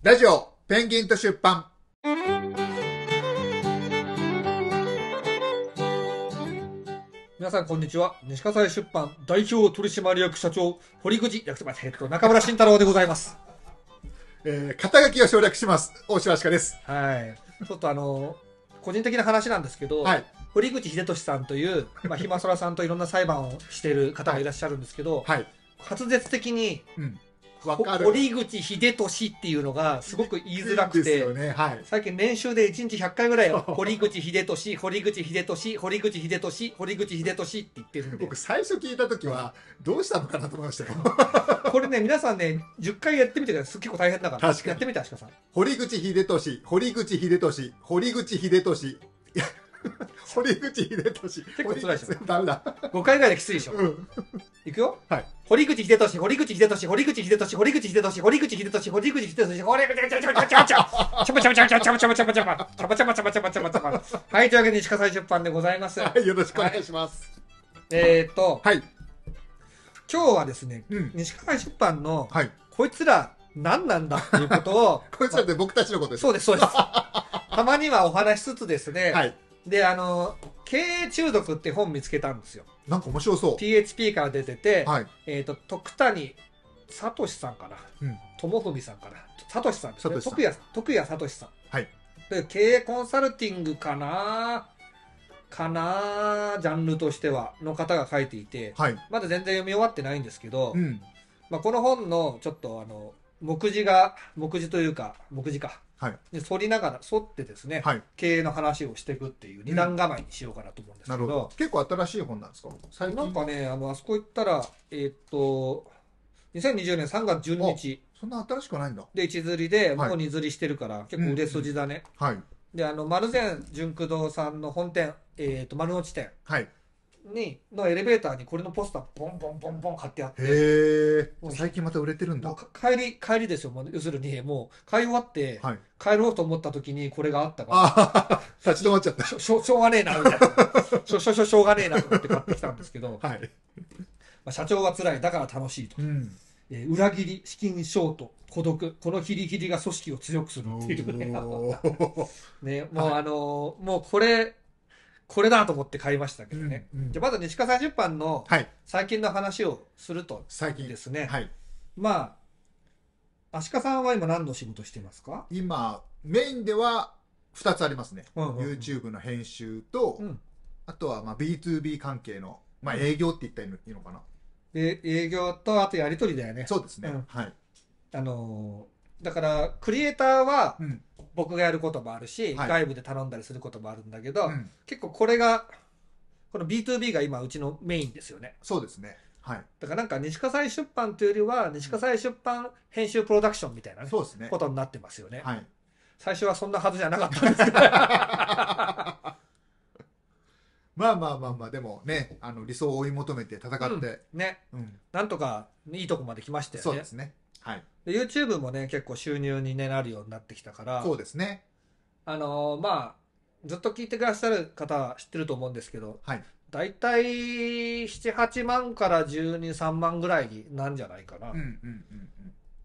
ラジオ、ペンギンと出版。皆さん、こんにちは。西葛西出版代表取締役社長、堀口、役場、えっと、中村慎太郎でございます。えー、肩書きを省略します。大島明です。はい。ちょっとあのー、個人的な話なんですけど、はい、堀口秀俊さんという、まあ、ひまそらさんといろんな裁判をしている方がいらっしゃるんですけど、はい、発舌的に、うん堀口秀俊っていうのがすごく言いづらくて、ねはい、最近練習で1日100回ぐらい 堀口秀俊堀口秀俊堀口秀俊堀口秀俊って言ってるんで僕最初聞いた時はどうしたのかなと思いましたよ これね皆さんね10回やってみてください結構大変だからやってみてあしかさん堀口秀俊堀口秀俊堀口秀俊 堀口秀俊。結構辛いでしょ。ダメだ。5回ぐらいできついでしょ。うん、いくよはい。堀口秀俊、堀口秀俊、堀口秀俊、堀口秀俊、堀口秀俊、堀口秀俊、堀口秀俊、ち口秀俊、ち口秀俊、ち口秀俊、ち口秀俊、ちゃちゃちゃちゃちゃちゃちゃちゃちゃちゃはい、というわけで、石川最出版でございます。はい、よろしくお願いします。えっと、はい。今日はですね、うん、西出版の、はい、こいつら何なんだっていうことを、こいつらって僕たちのことです。そうです、そうです。たまにはお話しつつですね、はい、で、あの、経営中毒って本見つけたんですよ。なんか面白そう。PHP から出てて、はい、えっ、と、徳谷聡さんかな。うん。友文さんかな。聡さんですね。徳谷、聡さん。い。経営コンサルティングかなかなジャンルとしては、の方が書いていて、はい、まだ全然読み終わってないんですけど、うん、まあ、この本のちょっとあの、目次が、目次というか、目次か、はい、で反りながら反ってですね、はい、経営の話をしていくっていう二段構えにしようかなと思うんですけど,、うん、ど結構新しい本なんですか最近なんかねあのあそこ行ったらえー、っと2020年3月12日そんな新しくないんだで一刷りでもう二刷りしてるから、はい、結構売れ筋だね、うんうん、はいであの丸善純駆動さんの本店、えー、っと丸の地店、はい、にのエレベーターにこれのポスターボンボンボンボン貼ってあってへえ最近また売れてるんだ帰り帰りですよもう要するにもう買い終わって、帰ろうと思った時にこれがあったから立ち止まっちゃったしょしょしょうがねえなみたいなしょしょしょしょうがねえなと思って買ってきたんですけど、はい、まあ、社長は辛いだから楽しいと、うん、えー、裏切り資金ショート孤独このヒリヒリが組織を強くするっていうね ねもう、はい、あのー、もうこれこれだと思って買いましたけどね。うんうん、じゃまず西川ん出版の最近の話をするとですね。はい、まあ、足利さんは今何の仕事してますか今、メインでは2つありますね。うんうん、YouTube の編集と、うん、あとはまあ B2B 関係の、まあ営業って言ったらいいのかな。え営業と、あとやりとりだよね。そうですね。うん、はい。あのー、だから、クリエイターは、うん僕がやることもあるし、はい外部で頼んだりすることもあるんだけど、うん結構これがこの B2B が今うちのメインですよねそうですね。はい。だからなんか西葛西出版というよりは西葛西出版編集プロダクションみたいなね、そうですね。ことになってますよね、はい。最初はそんなはずじゃなかったんですけど まあまあまあまあ、でもね、あの理想を追い求めて戦って、ねうん、なんとかいいとこまで来ましたよそうですね。はい。で、YouTube もね、結構収入に、ね、なるようになってきたから。そうですね。あのー、まあ、ずっと聞いてくださる方は知ってると思うんですけど、はい。大体、7、8万から12、3万ぐらいなんじゃないかな。うんうんうん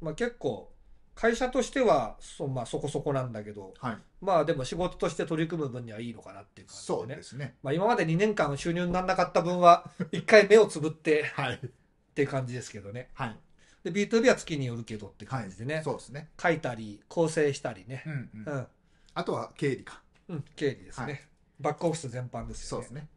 まあ結構、会社としてはそ,、まあ、そこそこなんだけど、はい、まあでも仕事として取り組む分にはいいのかなっていう感じで、ね、そうですね。まあ今まで2年間収入にならなかった分は、一回目をつぶって、はい、っていう感じですけどね。はい。で B2B は月によるけどって感じでね、はい、そうですね書いたり構成したりね、うんうんうん、あとは経理か、うん、経理ですね、はい、バックオフィス全般ですよねそうですね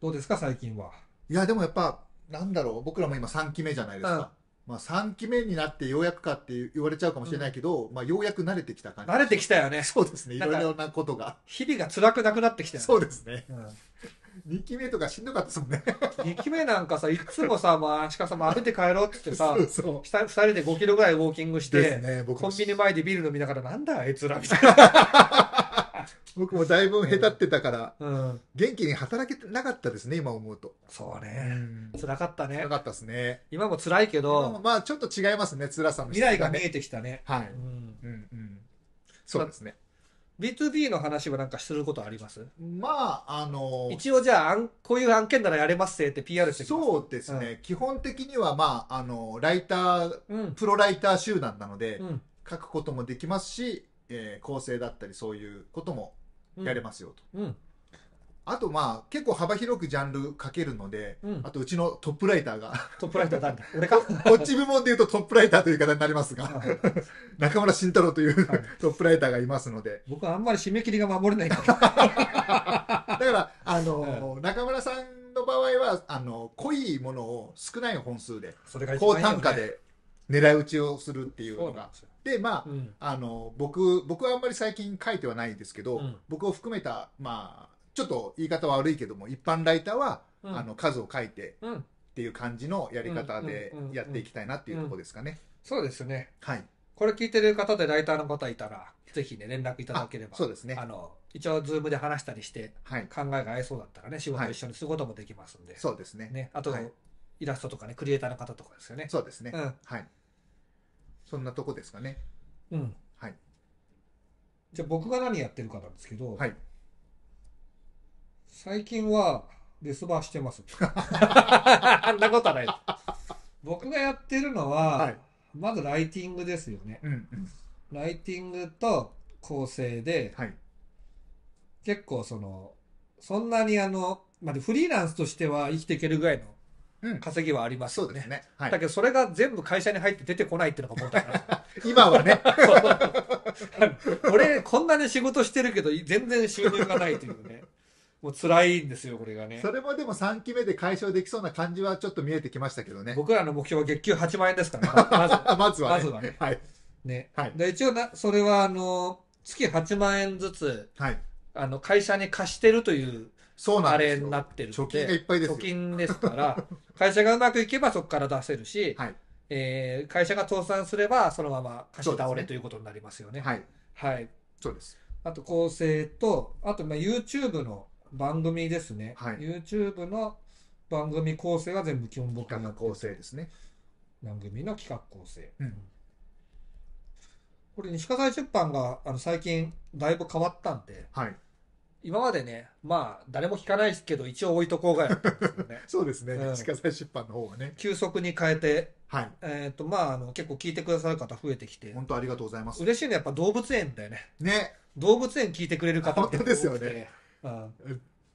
どうですか最近はいやでもやっぱなんだろう僕らも今3期目じゃないですか、まあ、3期目になってようやくかって言われちゃうかもしれないけど、うん、まあ、ようやく慣れてきた感じ慣れてきたよねそうですねいろいろなことが日々が辛くなくなってきた、ね、そうですね、うん、2期目とかしんどかったですもんね。2期目なんかさ、いつもさ、まあ、鹿さんも歩いて帰ろうってってさ、そうそう2人で5キロぐらいウォーキングして、ね、コンビニ前でビール飲みながら、なんだあいつらみたいな。僕もだいぶへたってたから、うん、元気に働けてなかったですね、今思うと。そうね。つ、う、ら、ん、かったね。辛かったですね。今も辛いけど。まあ、ちょっと違いますね、辛さの、ね、未来が見えてきたね。はい。うん、うん、うん。そうですね。B2B の話はなんかすることありますまあ、あの、一応じゃあ、あんこういう案件ならやれますせって PR してきまそうですね、うん、基本的には、まあ、あの、ライター、うん、プロライター集団なので、うん、書くこともできますし、えー、構成だったりそういうこともやれますよと。うんあとまあ結構幅広くジャンル書けるので、うんあとうちのトップライターがトップライター誰だ俺か こっち部門で言うとトップライターという方になりますが中村慎太郎というはいトップライターがいますので僕はあんまり締め切りが守れないから。だからあの、中村さんの場合はあの濃いものを少ない本数でそれが高い単価。で狙い撃ちをするっていうのがででまあ、うん。あの僕僕はあんまり最近書いてはないんですけど、うん僕を含めた、まあ、ちょっと言い方は悪いけども一般ライターは、うん、あの数を書いてっていう感じのやり方でやっていきたいなっていうところですかね。そうですね。はい。これ聞いてる方でライターの方いたら、ぜひね、連絡いただければ。そうですね。あの、一応、ズームで話したりして、はい、考えが合いそうだったらね、仕事一緒にすることもできますんで。はい、そうですね。ね。あと、はい、イラストとかね、クリエイターの方とかですよね。そうですね。うん。はい。そんなとこですかね。うん。はい。じゃあ、僕が何やってるかなんですけど、はい。最近はデスバーしてますあ んなことはない僕がやってるのは、はい、まずライティングですよね。うんうん、ライティングと構成で、はい、結構その、そんなにあの、まあ、フリーランスとしては生きていけるぐらいの稼ぎはありますよね。うん、そうね、はい、だけどそれが全部会社に入って出てこないっていうのが問題な 今はね 俺、こんなに仕事してるけど、全然収入がないというね。もう辛いんですよ、これがね。それもでも3期目で解消できそうな感じはちょっと見えてきましたけどね。僕らの目標は月給8万円ですから まずは、まずはね。はい。ね。はい。で、一応な、それはあの、月8万円ずつ、はい。あの、会社に貸してるという、そうなんあれになってる貯金がいっぱいです貯金ですから、会社がうまくいけばそこから出せるし、はい。えー、会社が倒産すれば、そのまま貸し倒れ、ね、ということになりますよね。はい。はい。そうです。あと、構成と、あと、まあ、YouTube の、番組ですね、はい、YouTube の番組構成は全部基本僕の構成ですね番組の企画構成、うん、これ西葛西出版があの最近だいぶ変わったんで、はい、今までねまあ誰も聞かないですけど一応置いとこうがやったんですよね そうですね、うん、西葛西出版の方はね急速に変えてはい。えっ、と、まあ、あの、結構聞いてくださる方増えてきて。本当ありがとうございます。嬉しいのはやっぱ動物園だよね。ね。動物園聞いてくれる方って。本当ですよね。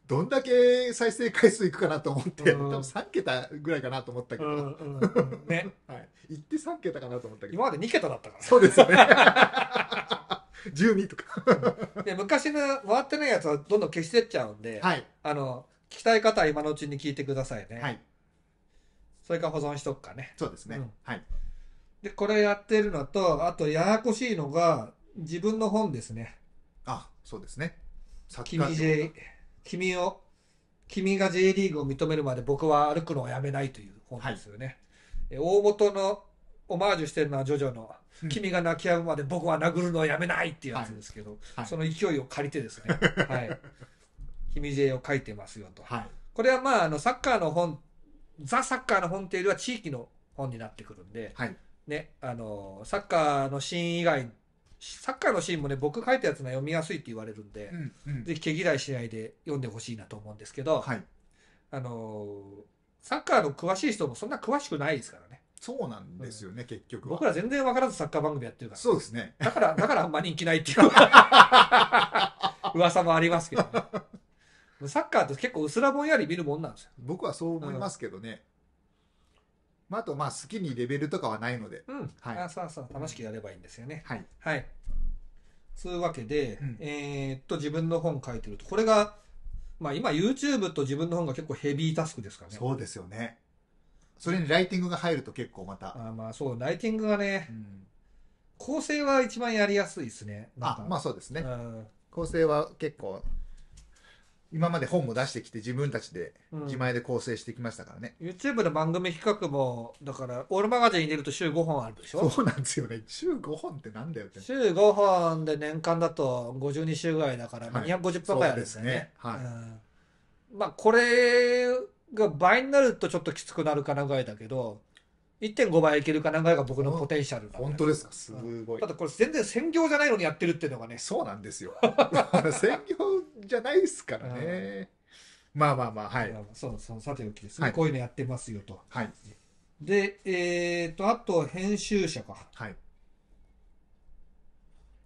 どんだけ再生回数いくかなと思って、うん、多分3桁ぐらいかなと思ったけど、うんうんね、はい、行って3桁かなと思ったけど今まで2桁だったからそうですよね12 とかで昔の回ってないやつはどんどん消してっちゃうんで、はい、あの聞きたい方は今のうちに聞いてくださいね、はい、それから保存しとくかねそうですね、うん、はいでこれやってるのとあとややこしいのが自分の本ですねあそうですね君 J 君を君が J リーグを認めるまで僕は歩くのをやめないという本ですよね、はい、大元のオマージュしてるのはジョジョの「君が泣き止むまで僕は殴るのをやめない」っていうやつですけど、はいはい、その勢いを借りてですね「はい、君 J を書いてますよと」これはまああのサッカーの本ザ・サッカーの本っていうよりは地域の本になってくるんで、ね、あのサッカーのシーン以外サッカーのシーンもね僕書いたやつが読みやすいって言われるんで、うんうん、ぜひ毛嫌いしないで読んでほしいなと思うんですけど、はい、あのサッカーの詳しい人もそんな詳しくないですからね。そうなんですよね、うん、結局僕ら全然分からずサッカー番組やってるからそうですねだからだからあんま人気ないっていう 噂もありますけど、ね、サッカーって結構薄らぼんやり見るもんなんですよ僕はそう思いますけどね、うんまあ、あと、まあ、好きにレベルとかはないので。うん。はい。あそうそう。楽しくやればいいんですよね。はい。はい。つうわけで、うん、えー、っと、自分の本書いてると、これが、まあ今 YouTube と自分の本が結構ヘビータスクですかね。そうですよね。それにライティングが入ると結構また。あまあそう、ライティングがね、うん、構成は一番やりやすいですね。あ、まあそうですね。うん、構成は結構今まで本も出してきて自分たちで自前で構成してきましたからね、うん、YouTube の番組企画もだからオールマガジン入れると週5本あるでしょそうなんですよね週5本ってなんだよって週5本で年間だと52週ぐらいだから250分ぐらいあるんですよねはい、はい、うん、まあこれが倍になるとちょっときつくなるかなぐらいだけど1.5倍いけるかなんかが僕のポテンシャル、ね、本当ですかすごい、ただこれ全然専業じゃないのにやってるっていうのがねそうなんですよ 専業じゃないですからね、うん、まあまあまあはいそうそうさておきですね、はい、こういうのやってますよとはいでえー、とあと編集者かはい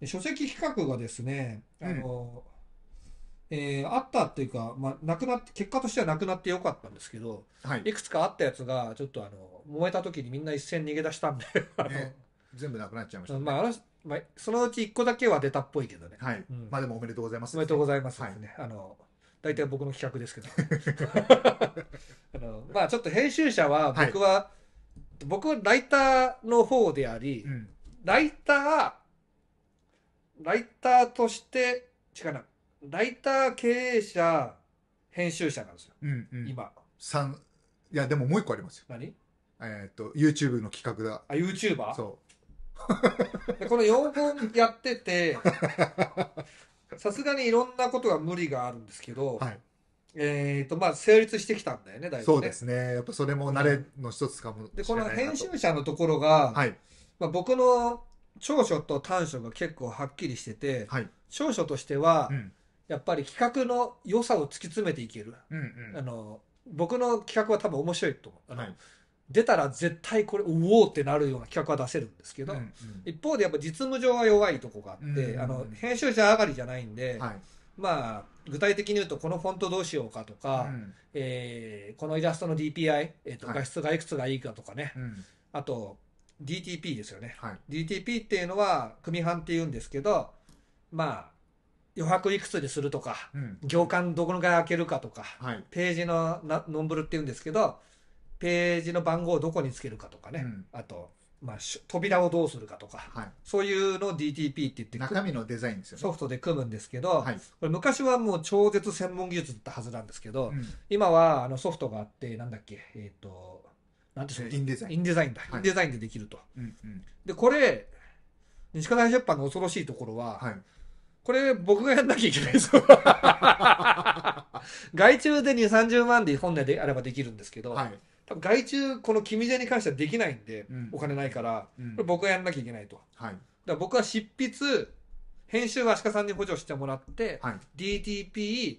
書籍企画がですね、あの、えー、あったっていうか、まあ、なくなって、結果としてはなくなってよかったんですけど、はい、いくつかあったやつが、ちょっとあの、燃えた時にみんな一斉に逃げ出したんで、ね、全部なくなっちゃいました、ね、まあ、あの、まあ、そのうち1個だけは出たっぽいけどね。はい。うん、まあでもおめでとうございます、ね、おめでとうございますね。はい、あの、大体僕の企画ですけど。あの、まあちょっと編集者は、僕は、はい、僕はライターの方であり、うん、ライター、ライターとして、違うな、ライター経営者編集者なんですよ、うんうん、今3いやでももう一個ありますよ何えー、っと YouTube の企画だあ YouTuber? そうこの4本やってて さすがにいろんなことが無理があるんですけど、はい、えーとまあ、成立してきたんだよね、ねそうですね、やっぱそれも慣れの一つかもでこの編集者のところが、はい、まあ、僕の長所と短所が結構はっきりしてて、はい、長所としては、うん、やっぱり企画の良さを突き詰めていける。うんうん、あの僕の企画は多分面白いと思う。はい、出たら絶対これ、おおってなるような企画は出せるんですけど、うんうん、一方でやっぱ実務上は弱いとこがあって、うんうん、あの、編集者上がりじゃないんで、はい、まあ、具体的に言うとこのフォントどうしようかとか、うん、えー、このイラストの DPI、えーと、画質がいくつがいいかとかね、うん、あと DTP ですよね、はい、DTP っていうのは組版っていうんですけどまあ余白いくつにするとか、うん、行間どこのい開けるかとか、はい、ページのなノンブルっていうんですけど、ページの番号をどこにつけるかとかね、うん、あと、まあ、扉をどうするかとか、はい、そういうのを DTP って言って中身のデザインですよ、ね、ソフトで組むんですけど、はい、これ昔はもう超絶専門技術だったはずなんですけど、うん、今はあのソフトがあってなんだっけえっ、ー、となんでしょうインデザインインデザインだ、インデザインでできると、うんうん、でこれ西川大出版の恐ろしいところは、はいこれ僕がやんなきゃいけない外注で2、30万で本来であればできるんですけど、はい、多分外注、この君勢に関してはできないんで、うん、お金ないから、うん、これ僕がやんなきゃいけないと。はい、だから僕は執筆、編集は鹿さんに補助してもらって、はい、DTP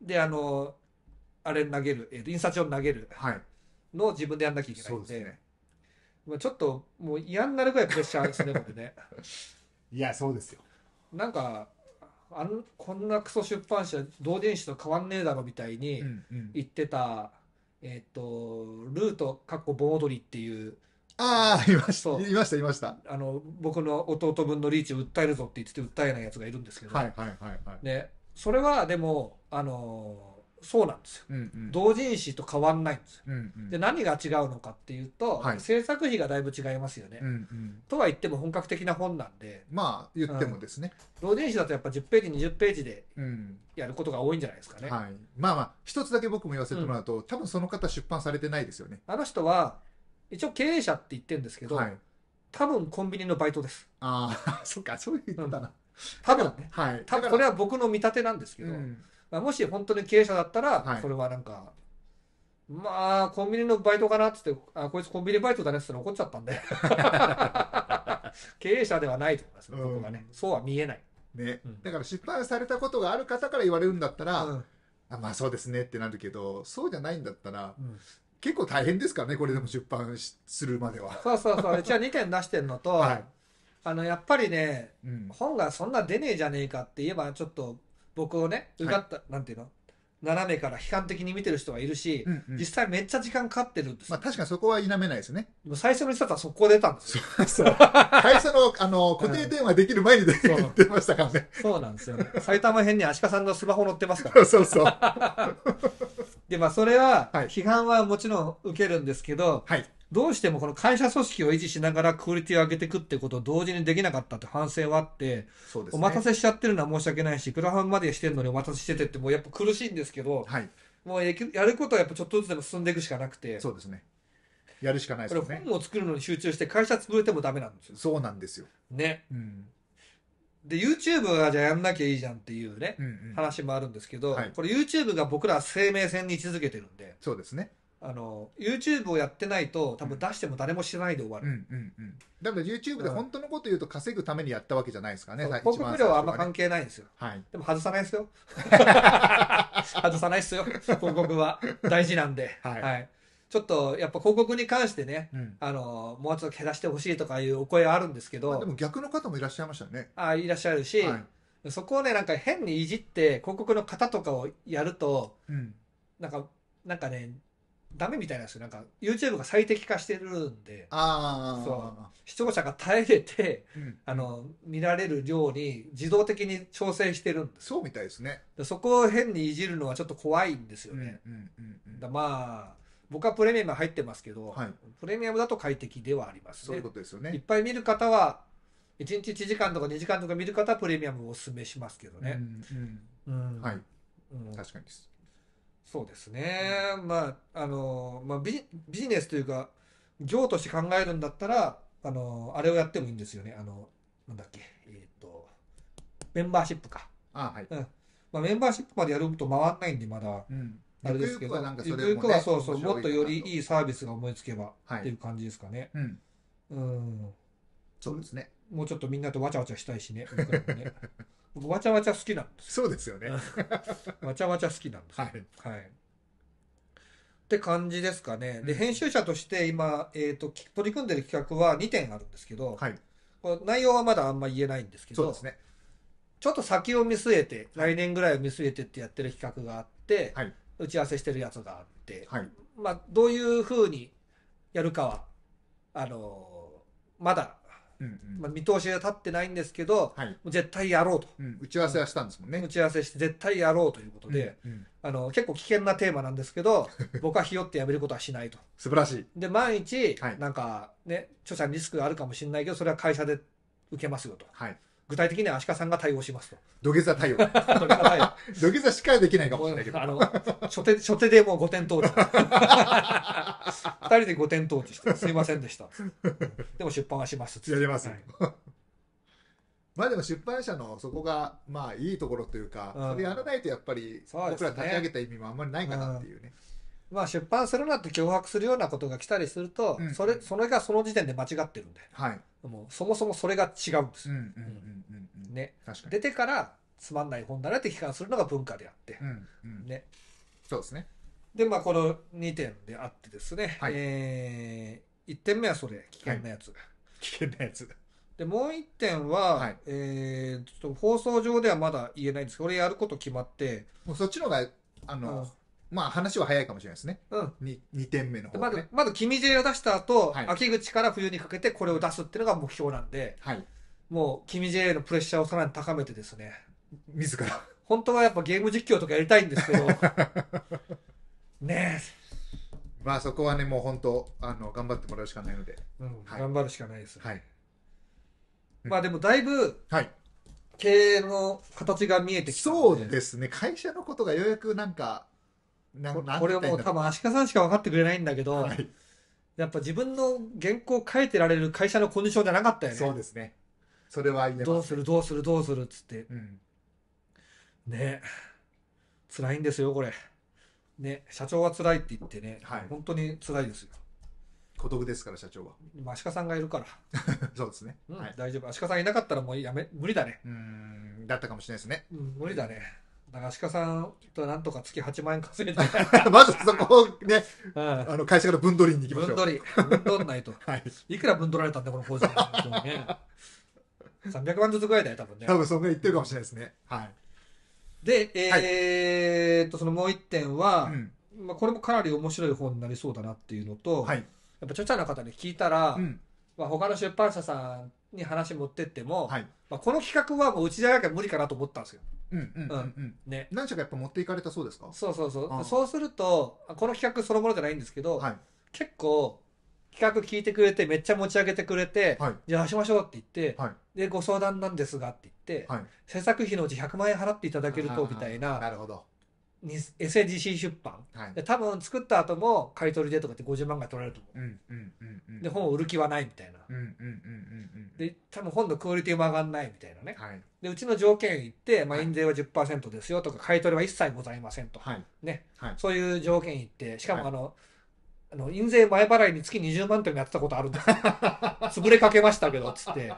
で、あの、あれ投げる、えー、と印刷所投げるのを自分でやんなきゃいけないんで、はい、ね、まあちょっともう嫌になるぐらいプレッシャーですね、僕ね。いや、そうですよ。なんかあのこんなクソ出版社同電子と変わんねえだろみたいに言ってた、うんうん、えっ、ー、とルートかっこ盆踊りっていうああいましたいましたいましたあの僕の弟分のリーチを訴えるぞって言って訴えないやつがいるんですけど、はいはいはいはい、でそれはでもあのそうなんですよ、うんうん、同人誌と変わんないんですよ、うんうん、で何が違うのかっていうと、はい、制作費がだいぶ違いますよね、うんうん、とは言っても本格的な本なんでまあ言ってもですね、うん、同人誌だとやっぱ10ページ20ページでやることが多いんじゃないですかね、はい、まあまあ一つだけ僕も言わせてもらうと、うん、多分その方出版されてないですよねあの人は一応経営者って言ってるんですけど、はい、多分コンビニのバイトですああ そっかそういうのだな、多分ね、はい、多分これは僕の見立てなんですけど、うんまあ、もし本当に経営者だったら、それはなんか、まあ、コンビニのバイトかなっつって、あ、こいつコンビニバイトだねっつって怒っちゃったんで。経営者ではないと思います、僕はね。そうは見えない。ね、うん、だから失敗されたことがある方から言われるんだったら、うん、あまあそうですねってなるけど、そうじゃないんだったら、うん結構大変ですからね、これでも出版するまでは。そうそうそう、うちは2点出してるのと、はい、あのやっぱりね、うん、本がそんな出ねえじゃねえかって言えば、ちょっと僕をね受かった、なんていうの斜めから悲観的に見てる人がいるし、うんうん実際めっちゃ時間かかってるんですまあ確かにそこは否めないですね。最初の一冊は速攻出たんですよ 最初会社の、あの、固定電話できる前に出そうてましたからね。そうなんですよ、ね、埼玉編に足利さんのスマホ乗ってますから そうそう。でまあそれは批判はもちろん受けるんですけど、い。どうしてもこの会社組織を維持しながらクオリティを上げていくってことを同時にできなかったって反省はあって、ね、お待たせしちゃってるのは申し訳ないし、クラファンまでしてるのにお待たせしててってもうやっぱ苦しいんですけど、はい、もうやることはやっぱちょっとずつでも進んでいくしかなくて。そうですね。やるしかないですね。本を作るのに集中して会社潰れてもダメなんですよ。そうなんですよ。ね。うん。で、YouTube がじゃあやんなきゃいいじゃんっていうね、うんうん、話もあるんですけど、はい、これ YouTube が僕ら生命線に位置づけてるんで。そうですね。あの YouTube をやってないと多分出しても誰も知らないで終わる、うんうんうん、だから YouTube で本当のこと言うと稼ぐためにやったわけじゃないですかね広告料はあんま関係ないんですよ、はい、でも外さないですよ 外さないですよ広告は大事なんで、はい、はい、ちょっとやっぱ広告に関してね、うん、あのもうちょっと減らしてほしいとかいうお声はあるんですけど、まあ、でも逆の方もいらっしゃいましたねあいらっしゃるし、はい、そこをねなんか変にいじって広告の方とかをやると、うん、なんかなんかねダメみたいなんですよなんか YouTube が最適化してるんであそう視聴者が耐えれて、うん、あの見られる量に自動的に調整してるんですそうみたいですねそこを変にいじるのはちょっと怖いんですよね、うんうんうん、だまあ僕はプレミアム入ってますけど、はい、プレミアムだと快適ではありますねそういうことですよねいっぱい見る方は1日1時間とか2時間とか見る方はプレミアムをおすすめしますけどねうん、うん、はい、うん、確かにですそうですね、うん、まああの、まあビ、ビジネスというか業として考えるんだったらあのあれをやってもいいんですよねあのなんだっけえっ、ー、とメンバーシップかあはい、うんまあ、メンバーシップまでやると回らないんでまだ、うん、あれですけどゆくゆくはそうそうもっとよりいいサービスが思いつけば、はい、っていう感じですかね、うんうんそうですねもうちょっとみんなとわちゃわちゃしたいしね僕らもね 僕わちゃわちゃ好きなんですそうですよね わちゃわちゃ好きなんですはい、はい、って感じですかねで編集者として今、えーと、取り組んでる企画は2点あるんですけど、はい、これ内容はまだあんま言えないんですけどそうですねちょっと先を見据えて、来年ぐらいを見据えてってやってる企画があって、はい、打ち合わせしてるやつがあって、はい、まあ、どういうふうにやるかは、あのー、まだまあ、見通しが立ってないんですけど、はい、絶対やろうと、うん、打ち合わせはしたんですもんね打ち合わせして絶対やろうということで、うんうん、あの結構危険なテーマなんですけど 僕はひよってやめることはしないと素晴らしいで万一、はい、なんかね著者にリスクがあるかもしれないけどそれは会社で受けますよと、はい、具体的には足利さんが対応しますと。土下座対応。土下座しかできないかもしれないけど。あの、初手、初手でもう5点投じ。二人で5点投じして、すいませんでした。でも出版はしますやります。はい、まあでも出版社のそこが、まあいいところというか、うん、それやらないとやっぱり、僕ら立ち上げた意味もあんまりないかなっていうね。うんまあ、出版するなって脅迫するようなことが来たりすると、うん、それそれがその時点で間違ってるんで、はい、もうそもそもそれが違うんですよ。ね、出てからつまんない本だなって批判するのが文化であって、うんうん、ね、そうですねで、まあ、この2点であってですね、はい、えー、1点目はそれ危険なやつ、はい、危険なやつでもう1点は、はい、えー、ちょっと放送上ではまだ言えないんですけど俺やること決まってもうそっちの方があの、うんまあ話は早いかもしれないですね。うん。2, 2点目の方、ね、まず、まず君 J を出した後、はい、秋口から冬にかけてこれを出すっていうのが目標なんで、はい。もう君 J のプレッシャーをさらに高めてですね。自ら。本当はやっぱゲーム実況とかやりたいんですけど、ねえ。まあそこはね、もう本当、あの、頑張ってもらうしかないので。うん、はい、頑張るしかないです。はい。まあでもだいぶ、はい。経営の形が見えてきた、ね、そうですね。会社のことがようやくなんか、なんこれはもう多分、足利さんしか分かってくれないんだけど、はい、やっぱ自分の原稿を書いてられる会社のコンディションじゃなかったよね。そうですね。それはね、どうする、どうする、どうするっつって。うん、ね辛いんですよ、これ。ね社長は辛いって言ってね、はい、本当に辛いですよ。孤独ですから社長は。足利さんがいるから。そうですね、うん、はい。大丈夫。足利さんいなかったらもうやめ無理だね。うんだったかもしれないですね。うん、無理だね。長鹿さんとなんとか月8万円稼いで まずそこをね、うん、あの会社から分取りに行きましょう。分取り。分取んないと。はい。いくら分取られたんだ、この工場の、ね。300 万ずつぐらいだよ、多分ね。多分そんな言ってるかもしれないですね。はい。で、えー、はい、と、そのもう一点は、うん、まあこれもかなり面白い本になりそうだなっていうのと、はい、やっぱ著者の方に聞いたら、うん、まあ他の出版社さんに話持ってっても、はい、まあこの企画はもううちじゃなきゃ無理かなと思ったんですよ。うんうんうん、うん、ね。何社かやっぱ持っていかれたそうですかそうそうそう。そうすると、この企画そのものじゃないんですけど、はい、結構、企画聞いてくれて、めっちゃ持ち上げてくれて、はい、じゃあしましょうって言って、はい、で、ご相談なんですがって言って、はい、制作費のうち100万円払っていただけると、みたいな。なるほど。s a d 出版、はい、で多分作った後も買い取りでとかって50万が取られると思う,、で本を売る気はないみたいな、で多分本のクオリティも上がんないみたいなね、はい、でうちの条件言って、まあ、印税は10%ですよとか買い取りは一切ございませんと、はい、ねそういう条件言ってしかもあの、あの印税前払いに月20万のやってたことあるんです 潰れかけましたけどっつって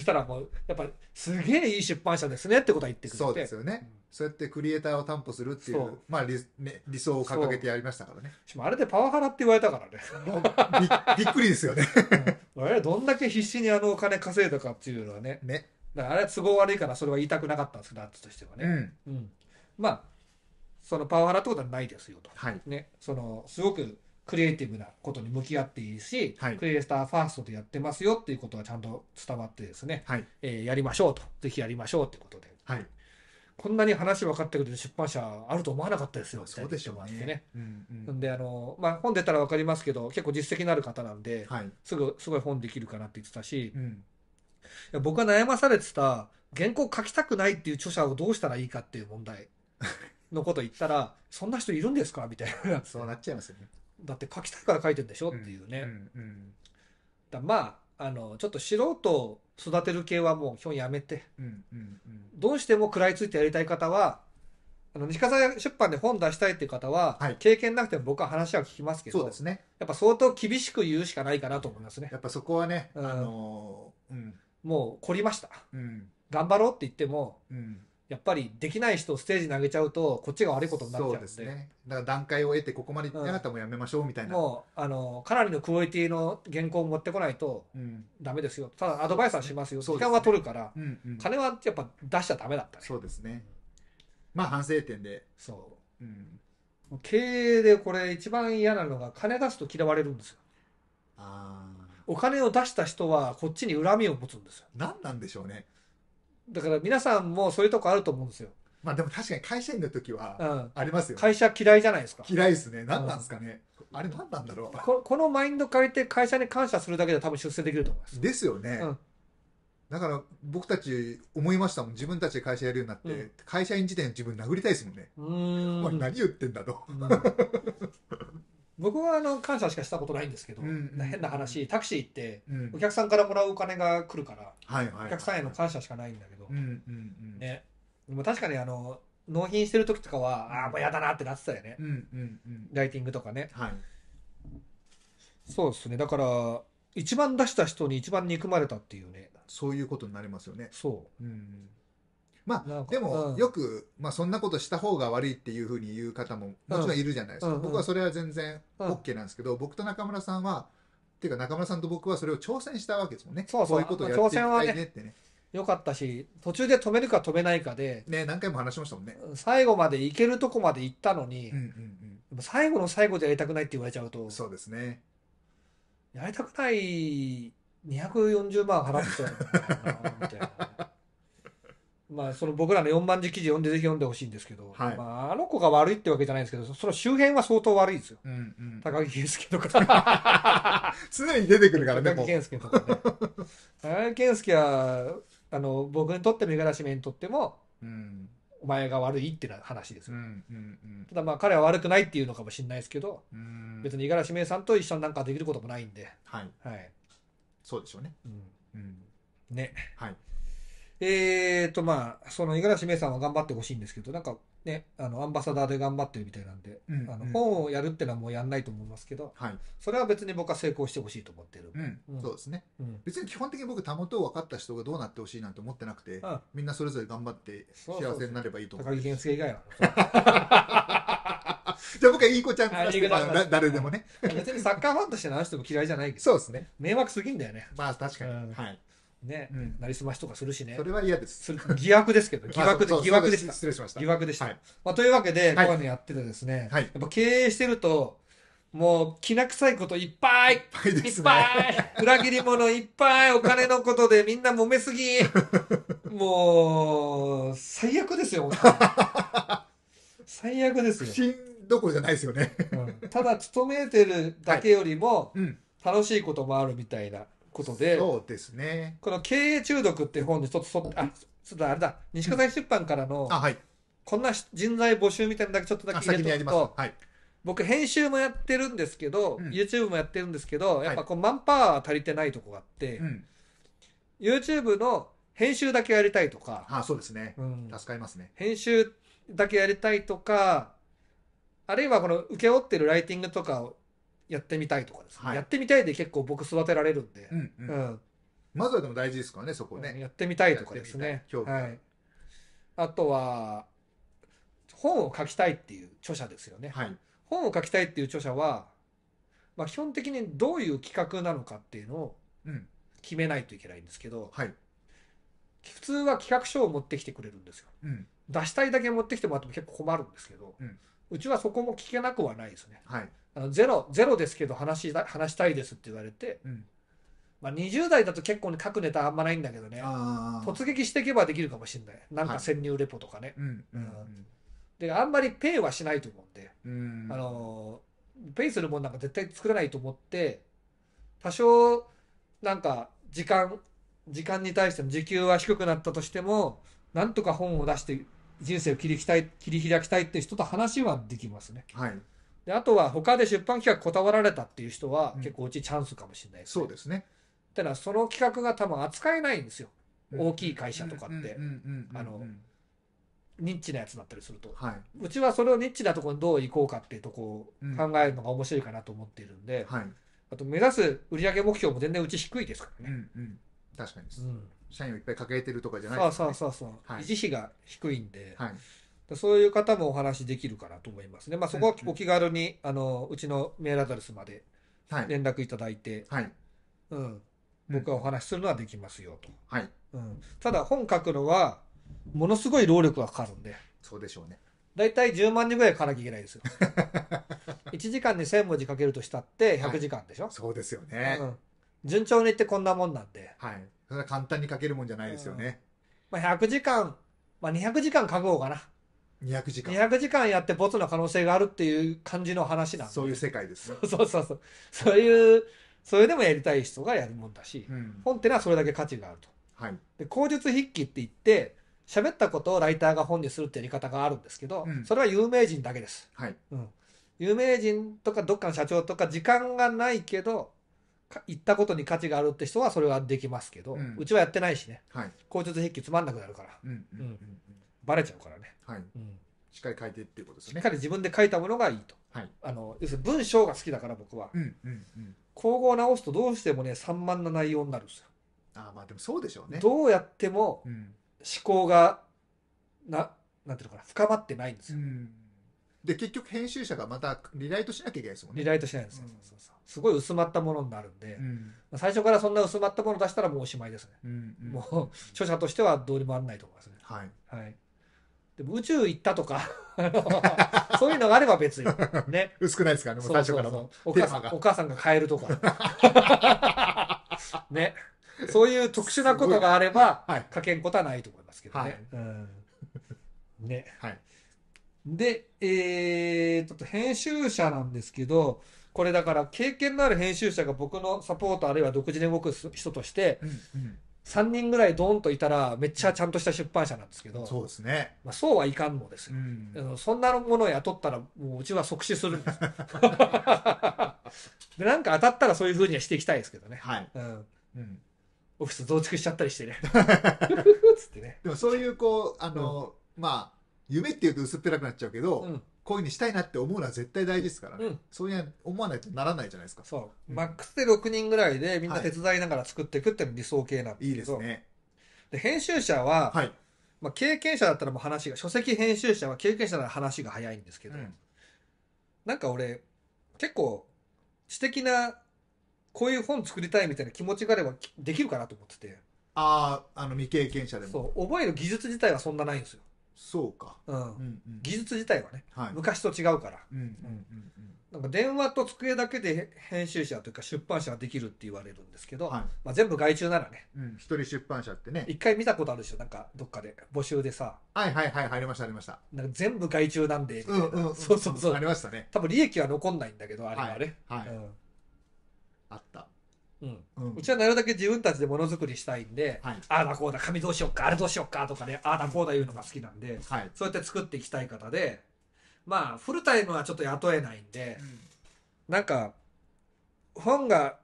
そしたらもうやっぱすげえいい出版社ですねってことは言ってくれてそうですよね、うん、そうやってクリエイターを担保するっていう、まあ理ね、理想を掲げてやりましたからねしかもあれでパワハラって言われたからねびっくりですよね、うん、あれどんだけ必死にあのお金稼いだかっていうのはねねだからあれ都合悪いからそれは言いたくなかったんですけどとしてはね、うん、うん、まあそのパワハラってことはないですよと、はい、ね、そのすごくクリエイティブなことに向き合っていいし、はい、クリエイターファーストでやってますよっていうことはちゃんと伝わってですね、はい、えー、やりましょうと、ぜひやりましょうということで、はい、こんなに話分かってくれる出版社あると思わなかったですよ、そうでしょうね。ねうんうん、であの、まあ、本出たら分かりますけど、結構実績のある方なんで、はい、すぐすごい本できるかなって言ってたし、うん、僕が悩まされてた、原稿書きたくないっていう著者をどうしたらいいかっていう問題。のこと言ったら、そんな人いるんですかみたいな。そうなっちゃいますよね。だって書きたいから書いてるんでしょっていうね。うんだまあ、あの、ちょっと素人育てる系はもう基本やめて、うううんんん、どうしても食らいついてやりたい方は、あの、西笠出版で本出したいっていう方は、はい、経験なくても僕は話は聞きますけど、そうですね。やっぱ相当厳しく言うしかないかなと思いますね。やっぱそこはね、あのーうん、もう凝りました。うん、頑張ろうって言っても、うんやっぱりできない人をステージに上げちゃうとこっちが悪いことになっちゃうんでそうですねだから段階を得てここまでいってなかったらもうやめましょうみたいな、うん、もうあのかなりのクオリティの原稿を持ってこないとダメですよ、ただアドバイスはしますよ、ね、時間は取るから、うんうん、金はやっぱ出しちゃダメだったねそうですねまあ反省点でそう、うん、経営でこれ一番嫌なのが金出すと嫌われるんですよああお金を出した人はこっちに恨みを持つんですよ何なんでしょうねだから皆さんもそういうとこあると思うんですよ。まあでも確かに会社員の時はありますよ、ね、会社嫌いじゃないですか。嫌いですね。何なんですかね。うん、あれ何なんだろうこ。このマインド変えて会社に感謝するだけで多分出世できると思います。ですよね。うん、だから僕たち思いましたもん。自分たちで会社やるようになって、うん、会社員時代自分殴りたいですもんね。うん。何言ってんだと。僕はあの感謝しかしたことないんですけど、うんうん、変な話タクシー行ってお客さんからもらうお金が来るから、はいはいお客さんへの感謝しかないんだけど、うんうんね、でも確かにあの納品してる時とかは、うん、ああもうやだなってなってたよね、うんうんうん、ライティングとかね、はい、そうですねだから一番出した人に一番憎まれたっていうねそういうことになりますよねそう、うん、まあ、でも、よく、まあ、そんなことした方が悪いっていうふうに言う方も、もちろんいるじゃないですか。僕はそれは全然 OK なんですけど、僕と中村さんは、っていうか中村さんと僕はそれを挑戦したわけですもんね。そうそう。そういうことをやっていきたいねってね。よかったし、途中で止めるか止めないかで、ね、何回も話しましたもんね。最後までいけるとこまで行ったのに、うんうんうん、最後の最後でやりたくないって言われちゃうと、そうですね。やりたくない240万払ってたか な、みたいな。まあ、その僕らの4万字記事読んでぜひ読んでほしいんですけど、はいまあ、あの子が悪いってわけじゃないんですけどその周辺は相当悪いですよ、うんうん、高木健介とか 常に出てくるからね高木健介とかね高木健介はあの僕にとっても五十嵐目にとっても、うん、お前が悪いってな話ですよ、うんうんうん、ただまあ彼は悪くないっていうのかもしれないですけど、うん、別に五十嵐目さんと一緒になんかできることもないんで、はいはい、そうでしょうね、うんうん、ね、はいえーと、まあ、その五十嵐芽さんは頑張ってほしいんですけど、なんかね、あの、アンバサダーで頑張ってるみたいなんで、うんうん、あの本をやるってのはもうやんないと思いますけど、はい、それは別に僕は成功してほしいと思ってる。うんうん、そうですね、うん、別に基本的に僕、たもとを分かった人がどうなってほしいなんて思ってなくて、みんなそれぞれ頑張って幸せになればいいと思う。そうそうそう高木健介以外は。じゃあ僕はいい子ちゃんからして、まあ、誰でもね。別にサッカーファンとしての話しても嫌いじゃないけど。そうですね。迷惑すぎんだよね。まあ確かに。はい。ね、うん、なりすましとかするしね。それは嫌です。疑惑ですけど、疑惑で、疑惑でした。失礼しました。疑惑でした。はい、まあ、というわけで、こういうのやっててですね、はい、やっぱ経営してると、もう、きな臭いこといっぱいいっぱい,、ね、いっぱい裏切り者いっぱいお金のことでみんな揉めすぎ もう、最悪ですよ、最悪ですよ。不どころじゃないですよねうん、ただ、勤めてるだけよりも、楽しいこともあるみたいな。ことで、そうですね。この経営中毒って本にちょっとあ、ちょっとあれだ、西葛西出版からの、あ、はい。こんな人材募集みたいなだけちょっとだけ入れておくと、はい。僕編集もやってるんですけど、うん、YouTube もやってるんですけど、やっぱこうマンパワー足りてないとこがあって、うん、YouTube の編集だけやりたいとか。あそうですね、うん。助かりますね。編集だけやりたいとか、あるいはこの請け負ってるライティングとかをやってみたいとかですね、はいやってみたいで結構僕育てられるんで、うんううんまずはでも大事ですからね、そこね。やってみたいとかですねい興味あはい、あとは本を書きたいっていう著者ですよね、はい。本を書きたいっていう著者は、まあ、基本的にどういう企画なのかっていうのを決めないといけないんですけどはい。普通は企画書を持ってきてくれるんですようん。出したいだけ持ってきてもらっても結構困るんですけど、うんうちはそこも聞けなくはないですね。はい、あのゼロゼロですけど話し話したいですって言われて、うん、まあ、20代だと結構、ね、書くネタあんまないんだけどね突撃していけばできるかもしれないなんか潜入レポとかね。うんうん、であんまりペイはしないと思うんで、うんあのペイするもんなんか絶対作らないと思って多少なんか時間時間に対しての時給は低くなったとしてもなんとか本を出して人生を切りたい切り開きたいっていう人と話はできますね。はい、であとは他で出版企画こだわられたっていう人は結構うちチャンスかもしれないですね。うん、そうですねただその企画が多分扱えないんですよ、うん、大きい会社とかって。あのニッチなやつだったりすると、はい、うちはそれをニッチなところにどう行こうかっていうとこを考えるのが面白いかなと思っているんで、うんはい、あと目指す売上目標も全然うち低いですからね。うんうん、確かにです、うん社員をいっぱい抱えてるとかじゃないですか、ね、そうそうそうそう、はい、維持費が低いんで、はい、そういう方もお話しできるかなと思いますね、まあ、そこはお気軽に、うん、あのうちのメールアドレスまで連絡いただいて、はい、うん、僕はお話しするのはできますよと、はいうん、ただ本書くのはものすごい労力がかかるんでそうでしょうね大体10万人ぐらい書かなきゃいけないですよ1 時間に1000文字書けるとしたって100時間でしょ、はい、そうですよね、うん、順調にいってこんなもんなんで、はい、それは簡単に書けるもんじゃないですよね。まあ、100時間、まあ、200時間書こうかな。200時間。200時間やってボツの可能性があるっていう感じの話なんで。そういう世界です。そうそうそう。そういう、それでもやりたい人がやるもんだし、うん、本ってのはそれだけ価値があると。はい。で、口述筆記って言って、喋ったことをライターが本にするってやり方があるんですけど、うん、それは有名人だけです。はい。うん。有名人とかどっかの社長とか時間がないけど、行ったことに価値があるって人はそれはできますけど、うん、うちはやってないしね、はい、口述筆記つまんなくなるから、うんうんうんバレちゃうからね、はいうん、しっかり書いてっていうことですねしっかり自分で書いたものがいいと、はい、あの要するに文章が好きだから僕は、うんうんうん、口語を直すとどうしてもね散漫な内容になるんですよあまあでもそうでしょうねどうやっても思考がななんていうのかな深まってないんですよ、うんで結局編集者がまたリライトしなきゃいけないですもんねリライトしないです、うん、そうそうそうすごい薄まったものになるんで、うん、最初からそんな薄まったもの出したらもうおしまいですね、うんうん、もう著者としてはどうにもあんないと思いますねはい、はい、でも宇宙行ったとかそういうのがあれば別にね 薄くないですかねもう最初からもお母さんがお母さんが変えるとか ねそういう特殊なことがあれば、はい、書けんことはないと思いますけどね、はい、うん、ねはいで、えー、ちょっと編集者なんですけど、これだから経験のある編集者が僕のサポートあるいは独自で動く人として、3人ぐらいドンといたらめっちゃちゃんとした出版社なんですけどそうですね、まあ、そうはいかんのですよ、うん、そんなものを雇ったらもううちは即死するんです でなんか当たったらそういうふうにはしていきたいですけどねはい、うんうん、オフィス増築しちゃったりしてね つってねでもそういうこうあの、うん、まあ夢っていうと薄っぺらくなっちゃうけど、うんこういうふうにしたいなって思うのは絶対大事ですからね、うん、そういう思わないとならないじゃないですかそう、うん、マックスで6人ぐらいでみんな手伝いながら作っていくって理想系なんですけど、はい、いいですねで編集者は、はい、まあ、経験者だったらもう話が書籍編集者は経験者なら話が早いんですけど、うん、なんか俺結構知的なこういう本作りたいみたいな気持ちがあればできるかなと思っててあああの未経験者でもそう覚える技術自体はそんなないんですよそうか、うんうんうん、技術自体はね、はい、昔と違うから、うんうんうんうん、なんか電話と机だけで編集者というか出版社ができるって言われるんですけど、はい、まあ、全部外注ならね、うん、一人出版社ってね一回見たことあるでしょなんかどっかで募集でさはいはいはい入りましたありましたなんか全部外注なんでみたいな、うんうん、そうそうそうありましたね多分利益は残んないんだけどあれはね、はい、はいうん、あったうちはなるだけ自分たちでものづくりしたいんで、はい、ああだこうだ紙どうしようかあれどうしようかとかねああだこうだいうのが好きなんで、はい、そうやって作っていきたい方でまあフルタイムはちょっと雇えないんで、うん、なんか本が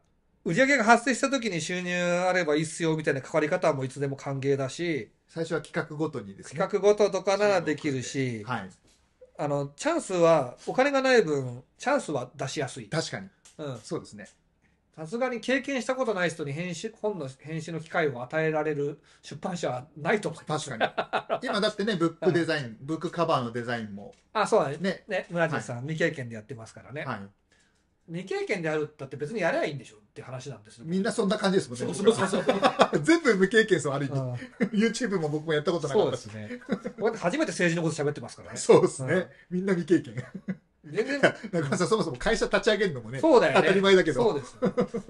売り上げが発生した時に収入あればいいっすよみたいなかかり方もいつでも歓迎だし最初は企画ごとにですね企画ごととかならできるし、はい、あのチャンスはお金がない分チャンスは出しやすい確かに、うん、そうですねさすがに経験したことない人に編集本の編集の機会を与えられる出版社はないと思います。確かに。今だってね、ブックデザイン、ブックカバーのデザインも。あ、そうだね。ね、ね村地さん、はい、未経験でやってますからね。はい。未経験であるったって別にやればいいんでしょって話なんですみんなそんな感じですもんね。そうそうそう 全部無経験ですよ、ある意味。YouTube も僕もやったことなかったし。そうですね。初めて政治のこと喋ってますからね。そうですね。うん、みんな未経験。全然。中村さん、そもそも会社立ち上げるのもね。そうだよね。当たり前だけど。そうです、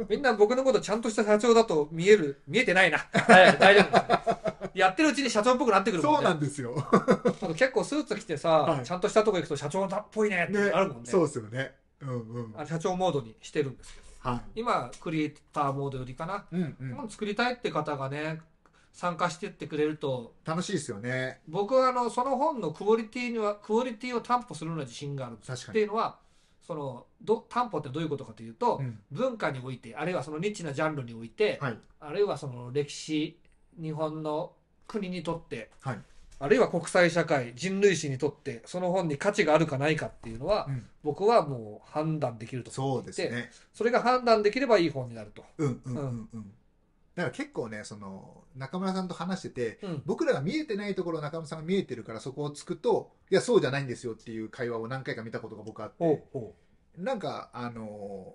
みんな僕のことちゃんとした社長だと見える、見えてないな。大丈夫、やってるうちに社長っぽくなってくるもんね。そうなんですよ。結構スーツ着てさ、はい、ちゃんとしたとこ行くと社長っぽいねってあるもんね。ねそうですよね。うんうん。社長モードにしてるんですけど。はい、今クリエイターモードよりかな、うんうん、作りたいって方がね参加してってくれると楽しいですよね僕はあのその本のクオリティにはクオリティを担保するのは自信があるっていうのはそのど担保ってどういうことかというと、うん、文化においてあるいはそのニッチなジャンルにおいて、はい、あるいはその歴史日本の国にとって、はい、あるいは国際社会人類史にとってその本に価値があるかないかっていうのは、うん、僕はもう判断できると思っていてそ,、ね、それが判断できればいい本になると。うんうんうんうんだから結構ね、その、中村さんと話してて、うん僕らが見えてないところを中村さんが見えてるからそこをつくと、いや、そうじゃないんですよっていう会話を何回か見たことが僕あって、うおうなんか、あの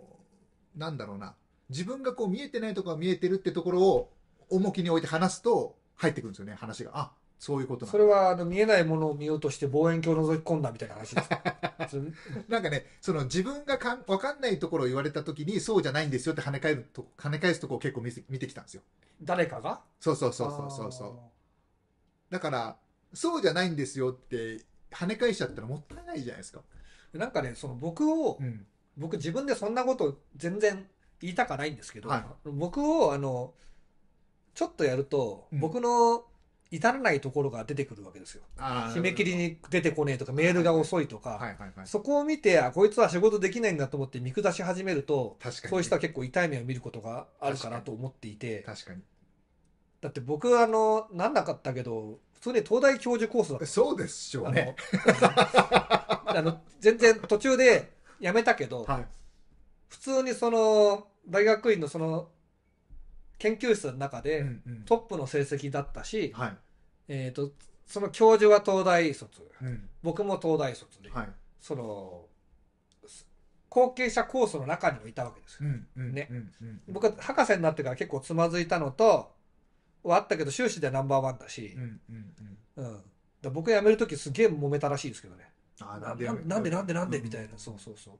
ーなんだろうな、自分がこう見えてないところが見えてるってところを重きに置いて話すと入ってくるんですよね、話が。あ、そういうことそれはあの見えないものを見ようとして望遠鏡を覗き込んだみたいな話です なんかねその自分がかん分かんないところを言われた時にそうじゃないんですよって跳ね返ると跳ね返すとこを結構見見てきたんですよ誰かがそうそうそうそうそうそうだからそうじゃないんですよって跳ね返しちゃったらもったいないじゃないですかなんかねその僕を、うん、僕自分でそんなこと全然言いたくないんですけど、はい、僕をあのちょっとやると、うん、僕の至らないところが出てくるわけですよ。締め切りに出てこねえとか、メールが遅いとか、そこを見て、あ、こいつは仕事できないんだと思って見下し始めると、そういう人は結構痛い目を見ることがあるかなと思っていて、だって僕、あの、なんなかったけど、普通に東大教授コースだった。そうでしょうね。あの、全然途中で辞めたけど、はい、普通にその、大学院のその、研究室の中でトップの成績だったし、えーと、その教授は東大卒、うん、僕も東大卒で、はい、その後継者コースの中にもいたわけですよ、ね、僕は博士になってから結構つまずいたのとはあったけど修士でナンバーワンだし、僕辞める時すげえ揉めたらしいですけどね。あなんでなんでなんでなんでみたいな、そうそうそう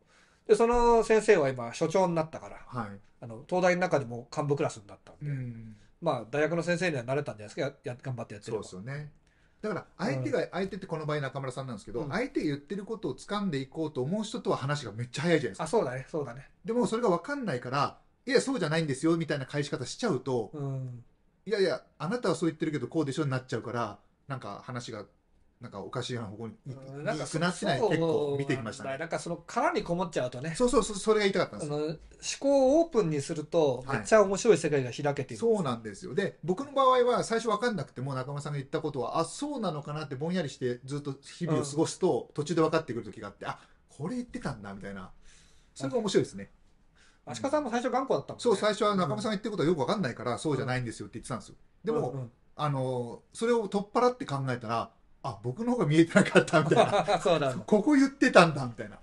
でその先生は今所長になったから、はい、あの東大の中でも幹部クラスになったんで、うん、まあ大学の先生にはなれたんじゃないですかや頑張ってやってるばそうですよねだから相手が、うん、相手ってこの場合中村さんなんですけど、うん、相手言ってることを掴んでいこうと思う人とは話がめっちゃ早いじゃないですかあそうだねそうだねでもそれが分かんないからいやそうじゃないんですよみたいな返し方しちゃうと、うん、いやいやあなたはそう言ってるけどこうでしょになっちゃうからなんか話がなんかおかしい方に行くなってない結構見てきましたね。なんかその殻にこもっちゃうとね。そうそうそう、それが言いたかったんです。思考をオープンにすると、めっちゃ面白い世界が開けている、はい、そうなんですよ。で、僕の場合は最初分かんなくても中村さんが言ったことは、あ、そうなのかなってぼんやりしてずっと日々を過ごすと、うん、途中で分かってくる時があって、あ、これ言ってたんだみたいな。それが面白いですね。足利さんも最初頑固だったもん、ね、そう、最初は中村さんが言ってることはよく分かんないから、そうじゃないんですよって言ってたんですよ。でも、うんうん、あの、それを取っ払って考えたら、あ僕の方が見えてなかったみたいな そうだここ言ってたんだみたいな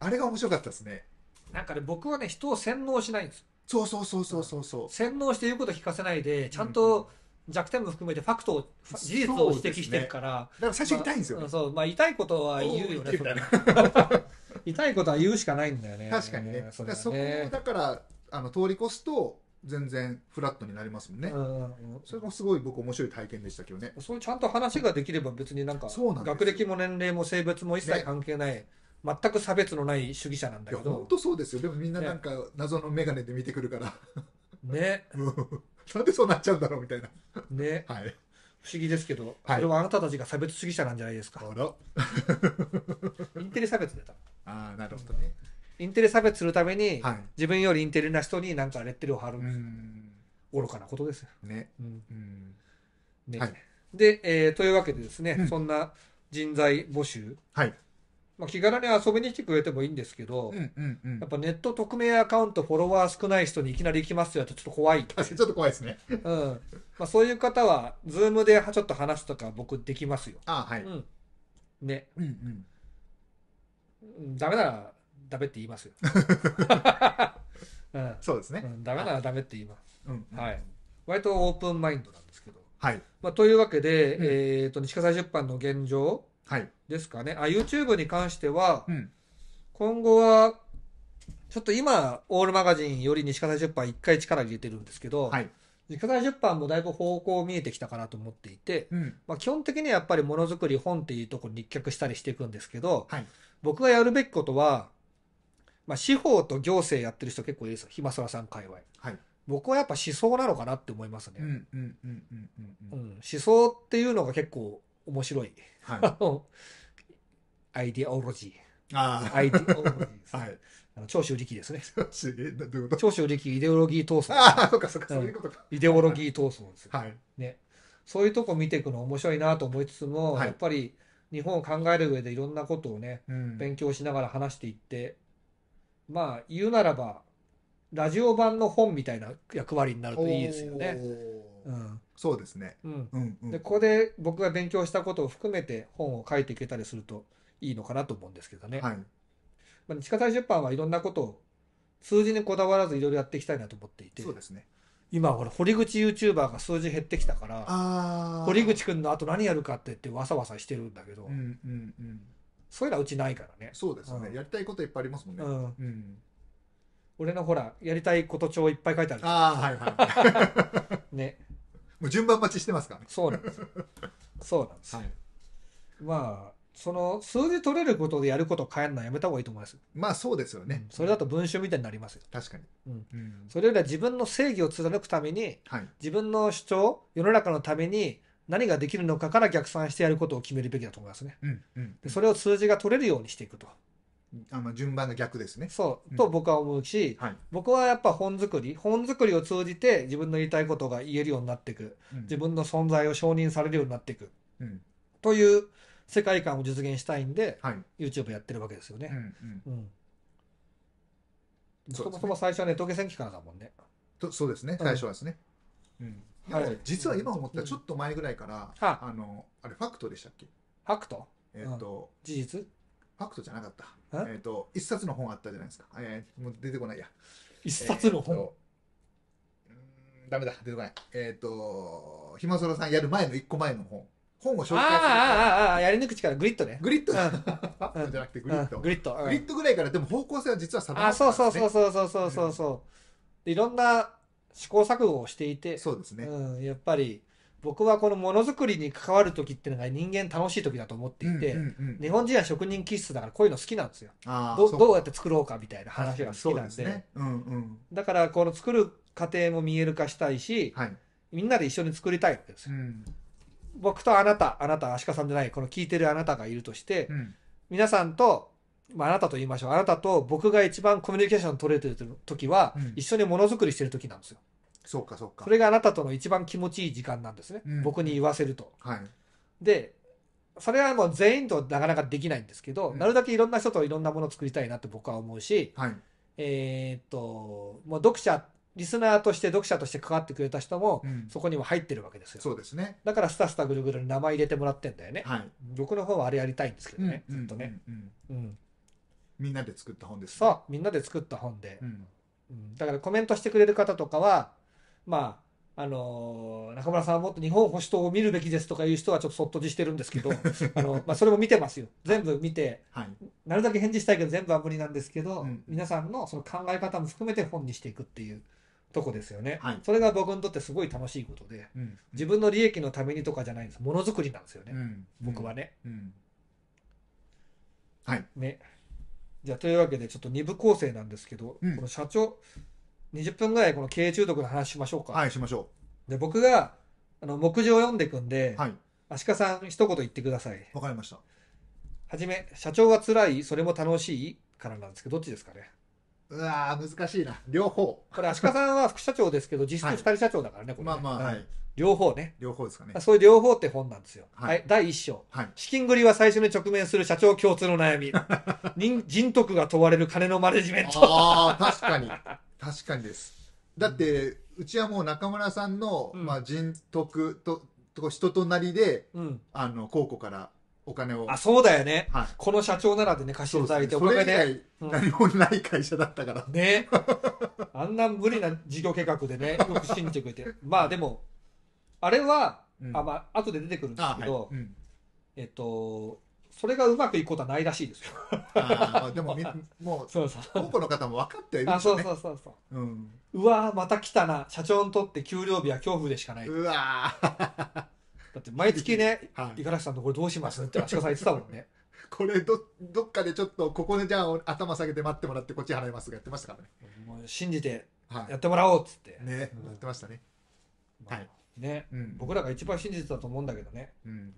あれが面白かったですねなんかね僕はね人を洗脳しないんですそうそうそうそうそうそう洗脳して言うこと聞かせないでちゃんと弱点も含めてファクトを、事実を指摘してるから、ね、だから最初痛いんですよ、ねまあ、そうまあ痛いことは言うよね痛いことは言うしかないんだよね確かにねそねそこだからあの通り越すと全然フラットになりますもんね、うんうん、それもすごい僕面白い体験でしたけどねそちゃんと話ができれば別になんか学歴も年齢も性別も一切関係ない、ね全く差別のない主義者なんだけど本当そうですよでもみんななんか謎の眼鏡で見てくるからね なんでそうなっちゃうんだろうみたいなね、はい、不思議ですけど、はい、それはあなたたちが差別主義者なんじゃないですかあらインテリ差別でたああなるほどね、インテリ差別するために、はい、自分よりインテリな人になんかレッテルを貼る愚かなことですよ。ね。うんね、はい、で、えー、というわけでですね、うん、そんな人材募集、はい、まあ、気軽に遊びに来てくれてもいいんですけど、うんうんうん、やっぱネット匿名アカウントフォロワー少ない人にいきなり行きますよとちょっと怖い。確ちょっと怖いですね。うん。まあ、そういう方は、ズームでちょっと話すとか僕できますよ。あはい。うん、ね。うんうん。ダメならダメって言いますよ。うん、そうですね、うん。ダメならダメって言います。うんはい。割とオープンマインドなんですけど。はい。まあ、というわけで、うん、えっ、ー、と、西葛西出版の現状ですかね。はい、あ、YouTube に関しては、うん、今後は、ちょっと今、オールマガジンより西葛西出版一回力入れてるんですけど、はい。西葛西出版もだいぶ方向見えてきたかなと思っていて、うん、まあ、基本的にはやっぱりものづくり本っていうところに立脚したりしていくんですけど、はい、僕がやるべきことは、まあ、司法と行政やってる人結構いるんですよ、ひそらさん界隈。はい。僕はやっぱ思想なのかなって思いますね。うんうんうんうんうん、うん。思想っていうのが結構面白い。はい。アイディオロジー。ああ。アイディオロジーです、ね。はい。あの長州力ですね。長州どう長州力イデオロギー闘争。ああ、そうかそうか、そういうことか。イデオロギー闘争ですよ。はい。ね。そういうとこ見ていくの面白いなと思いつつも、はい、やっぱり日本を考える上でいろんなことをね、うん、勉強しながら話していって、まあ言うならばラジオ版の本みたいな役割になるといいですよね。うん、そうですね、うんうんうん、でここで僕が勉強したことを含めて本を書いていけたりするといいのかなと思うんですけどね。はい、まあ、地下大出版はいろんなことを数字にこだわらずいろいろやっていきたいなと思っていてそうですね今ほら堀口 YouTuber が数字減ってきたから堀口君のあと何やるかって言ってわさわさしてるんだけど、うんうんうん、そういうのはうちないからねそうですよね、うん、やりたいこといっぱいありますもんね、うん、うん、俺のほらやりたいこと帳いっぱい書いてあるああはいはい ねもう順番待ちしてますからねそうなんですよそうなんです、はい、まあその数字取れることでやることを変えるのはやめた方がいいと思います。まあそうですよね。それだと文集みたいになりますよ。確かに。うん。うん、それよりは自分の正義を貫くために、はい、自分の主張、世の中のために何ができるのかから逆算してやることを決めるべきだと思いますね。でそれを数字が取れるようにしていくと。あの順番が逆ですね。そう、と僕は思うし、はい僕はやっぱ本作り、本作りを通じて自分の言いたいことが言えるようになっていく、うん自分の存在を承認されるようになっていく、うんという世界観を実現したいんで、はい YouTube やってるわけですよね。そもそも最初はネットゲ戦記からだもんね。とそうですね。最初はですね。うんはい、実は今思ったらちょっと前ぐらいから、うん、あのあれファクトでしたっけファクトえっ、と、事実ファクトじゃなかったえっ、と一冊の本あったじゃないですか、えー、もう出てこないや一冊の本、うんダメだ出てこないえっ、とひまそらさんやる前の一個前の本本を紹介するああああああやり抜く力グリッドねグリッド、うん、じゃなくてグリッド、グリッド、グリッドぐらいからでも方向性は実は定まってたね、あそうそうそうそうそうそうそう、いろんな試行錯誤をしていて、そうですね。うん、やっぱり、僕はこのものづくりに関わる時っていうのが人間楽しい時だと思っていて、うんうんうん、日本人は職人気質だからこういうの好きなんですよあどどうやって作ろうかみたいな話が好きなんで、ねうんうん、だからこの作る過程も見える化したいし、はい、みんなで一緒に作りたいわけですよ、うん、僕とあなたあなた足利さんじゃないこの聞いてるあなたがいるとして、うん、皆さんとまあ、あなたと言いましょう。あなたと僕が一番コミュニケーション取れてる時は、一緒にものづくりしてる時なんですよ。そうか、そうか。それがあなたとの一番気持ちいい時間なんですね。うん、僕に言わせると。はい。で、それはもう全員となかなかできないんですけど、うん、なるだけいろんな人といろんなものを作りたいなって僕は思うし、はい、えっと、もう読者、リスナーとして読者として関わってくれた人も、そこには入ってるわけですよ。そうですね。だからスタスタぐるぐるに名前入れてもらってんだよね。はい、僕の方はあれやりたいんですけどね、ずっとね。うんみんなで作った本です、ね、そうみんなで作った本で、うん、だからコメントしてくれる方とかはまああの中村さんもっと日本保守党を見るべきですとかいう人はちょっとそっとじしてるんですけど あの、まあ、それも見てますよ全部見て、はい、なるだけ返事したいけど全部は無理なんですけど、うん、皆さんのその考え方も含めて本にしていくっていうとこですよね、はい、それが僕にとってすごい楽しいことで、うん、自分の利益のためにとかじゃないんですものづくりなんですよね、うん、僕はね、はいねじゃあというわけでちょっと2部構成なんですけど、うん、この社長20分ぐらいこの経営中毒の話しましょうかはいしましょうで僕があの目次を読んでいくんで、はい、足利さん一言言ってくださいわかりましたはじめ社長はつらいそれも楽しいからなんですけどどっちですかねうわ難しいな。両方。これ、足利さんは副社長ですけど、実質二人社長だからね、これ、ね。まあまあ、はい。両方ね。両方ですかね。そういう両方って本なんですよ。はい。はい、第1章。はい。資金繰りは最初に直面する社長共通の悩み。人人徳が問われる金のマネジメント。ああ、確かに。確かにです。だって、うちはもう中村さんの、うん、まあ、人徳と、と人となりで、うん、あの、高校からお金を。あ、そうだよね。はい。この社長ならでね、貸していただいて、お金で。それ何もない会社だったから。ね。あんな無理な事業計画でね、よく信じてくれて。まあでも、あれは、うん、あ、まあ、後で出てくるんですけど、はいうん、えっと、それがうまくいくことはないらしいですよ。あでも、もう、そうそう。多くの方も分かってはいるんですよ、ね、あ、そうそうそうそう。うん、うわまた来たな。社長にとって給料日は恐怖でしかない。うわだって毎月ね、五十嵐さんのこれどうしますって足利さん言ってたもんね。これど、どっかでちょっと、ここでじゃあ頭下げて待ってもらってこっち払いますがやってましたからね。もう信じて、やってもらおうっつって。はい、ね、うん、やってましたね。まあ、はい。ね、うん、僕らが一番信じてたと思うんだけどね。うん、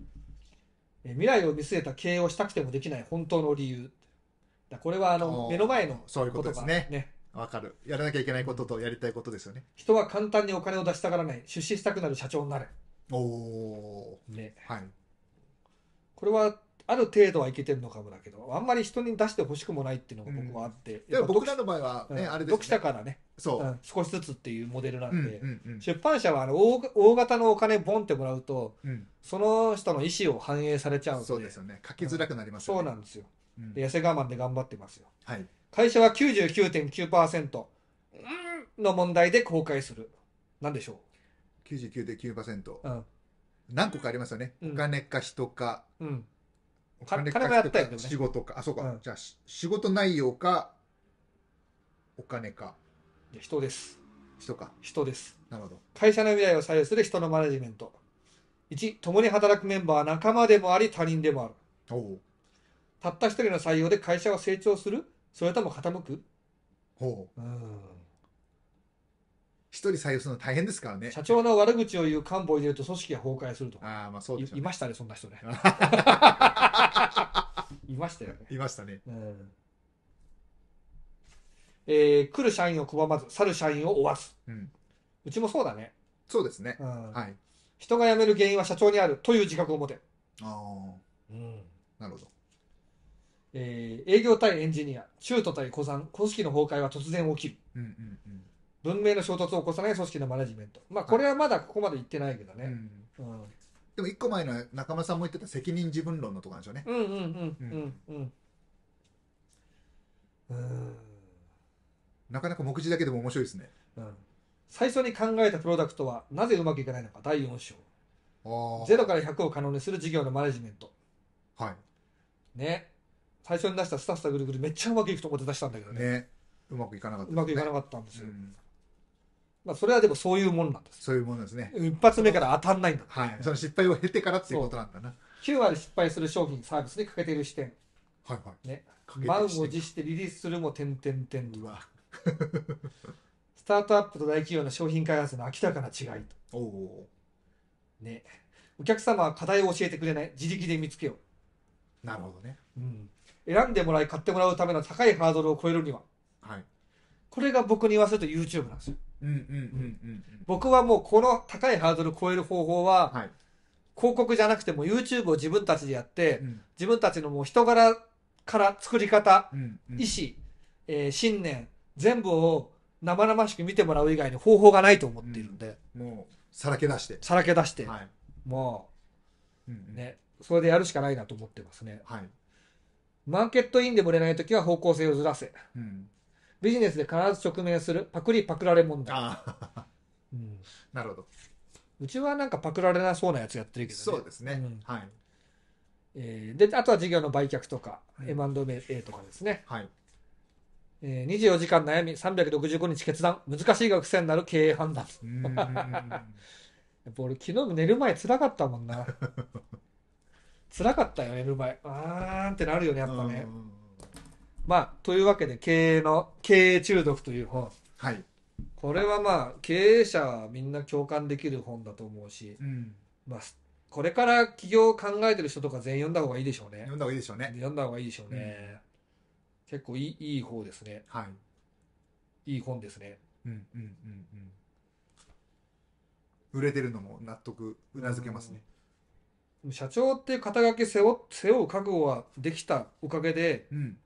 え未来を見据えた経営をしたくてもできない本当の理由。だこれはあの目の前のそういうことですね。ねわかる。やらなきゃいけないこととやりたいことですよね。人は簡単にお金を出したがらない、出資したくなる社長になる。おおねはいこれはある程度はいけてるのかもだけどあんまり人に出してほしくもないっていうのが僕もあって、うん、でも僕らの場合はね、うん、あれです、ね、読者からねそう、うん、少しずつっていうモデルなんで、うんうんうん、出版社はあの大大型のお金ボンってもらうと、うん、その人の意思を反映されちゃうんでそうですよね書きづらくなりますよね、そうなんですよ、で痩せ我慢で頑張ってますよ、はい、会社は99.9%の問題で公開するなんでしょう99.9%、うん、何個かありますよね、お金か人か、うん、お金か人か仕事か、あそうか、じゃあ仕事内容かお金か人です人か人ですなるほど会社の未来を左右する人のマネジメント1共に働くメンバーは仲間でもあり他人でもあるたった一人の採用で会社は成長するそれとも傾くほううん一人採用するの大変ですからね。社長の悪口を言う幹部を入れると組織が崩壊するとああ、まあそうです、ね、ういましたね、そんな人ね。いましたよね。いましたね。うんえー来る社員を拒まず、去る社員を追わず。うんうちもそうだね。そうですね。うんはい。人が辞める原因は社長にあるという自覚を持て。ああ、うんなるほど。えー営業対エンジニア、中途対古参、組織の崩壊は突然起きる。うんうんうん。文明の衝突を起こさない組織のマネジメントまあこれはまだここまで言ってないけどね、はい、うん、うん、でも一個前の中村さんも言ってた責任自分論のとこなんでしょうねうんうんうんうんうんうんなかなか目次だけでも面白いですね、うん、最初に考えたプロダクトはなぜうまくいかないのか第4章ゼロから100を可能にする事業のマネジメントはいね最初に出したスタスタぐるぐるめっちゃうまくいくと思って出したんだけどね、ね、うまくいかなかった、ね、うまくいかなかったんですよ、うんまあ、それはでもそういうものなんです。そういうものですね。一発目から当たんないんだ。はい。その失敗を経てからっていうことなんだな。9割失敗する商品、サービスに欠けている視点。はいはい。ね。満を持してリリースするも点々点と。は。スタートアップと大企業の商品開発の明らかな違いと。おお。ね。お客様は課題を教えてくれない。自力で見つけよう。なるほどね。うん。選んでもらい、買ってもらうための高いハードルを超えるには。はい。これが僕に言わせると YouTube なんですよ。僕はもうこの高いハードルを超える方法は、はい、広告じゃなくても YouTube を自分たちでやって、うん、自分たちのもう人柄から作り方、うんうん、意思、えー、信念、全部を生々しく見てもらう以外に方法がないと思っているんで。うん、もう、さらけ出して。さらけ出して。はい、もう、うんうん、ね、それでやるしかないなと思ってますね。はい、マーケットインでも売れない時は方向性をずらせ。うんビジネスで必ず直面するパクリパクられ問題。あうん、なるほど。うちはなんかパクられなそうなやつやってるけどね。そうですね。うん、はい。えー、で、あとは事業の売却とか、M&A とかですね。はい。えー、24時間悩み、365日決断、難しいが癖になる経営判断。やっぱ俺昨日も寝る前辛かったもんな。辛かったよ、寝る前。あーんってなるよね、やっぱね。うんまあ、というわけで、経営の、経営中毒という本。はい。これはまあ、経営者はみんな共感できる本だと思うし、うん、まあ、これから起業を考えてる人とか全員読んだ方がいいでしょうね。読んだ方がいいでしょうね。読んだ方がいいでしょうね。結構いい、いい方ですね。はい。いい本ですね。うんうんうんうん。売れてるのも納得、うなずけますね。社長って肩書き背負背負う覚悟はできたおかげで、うん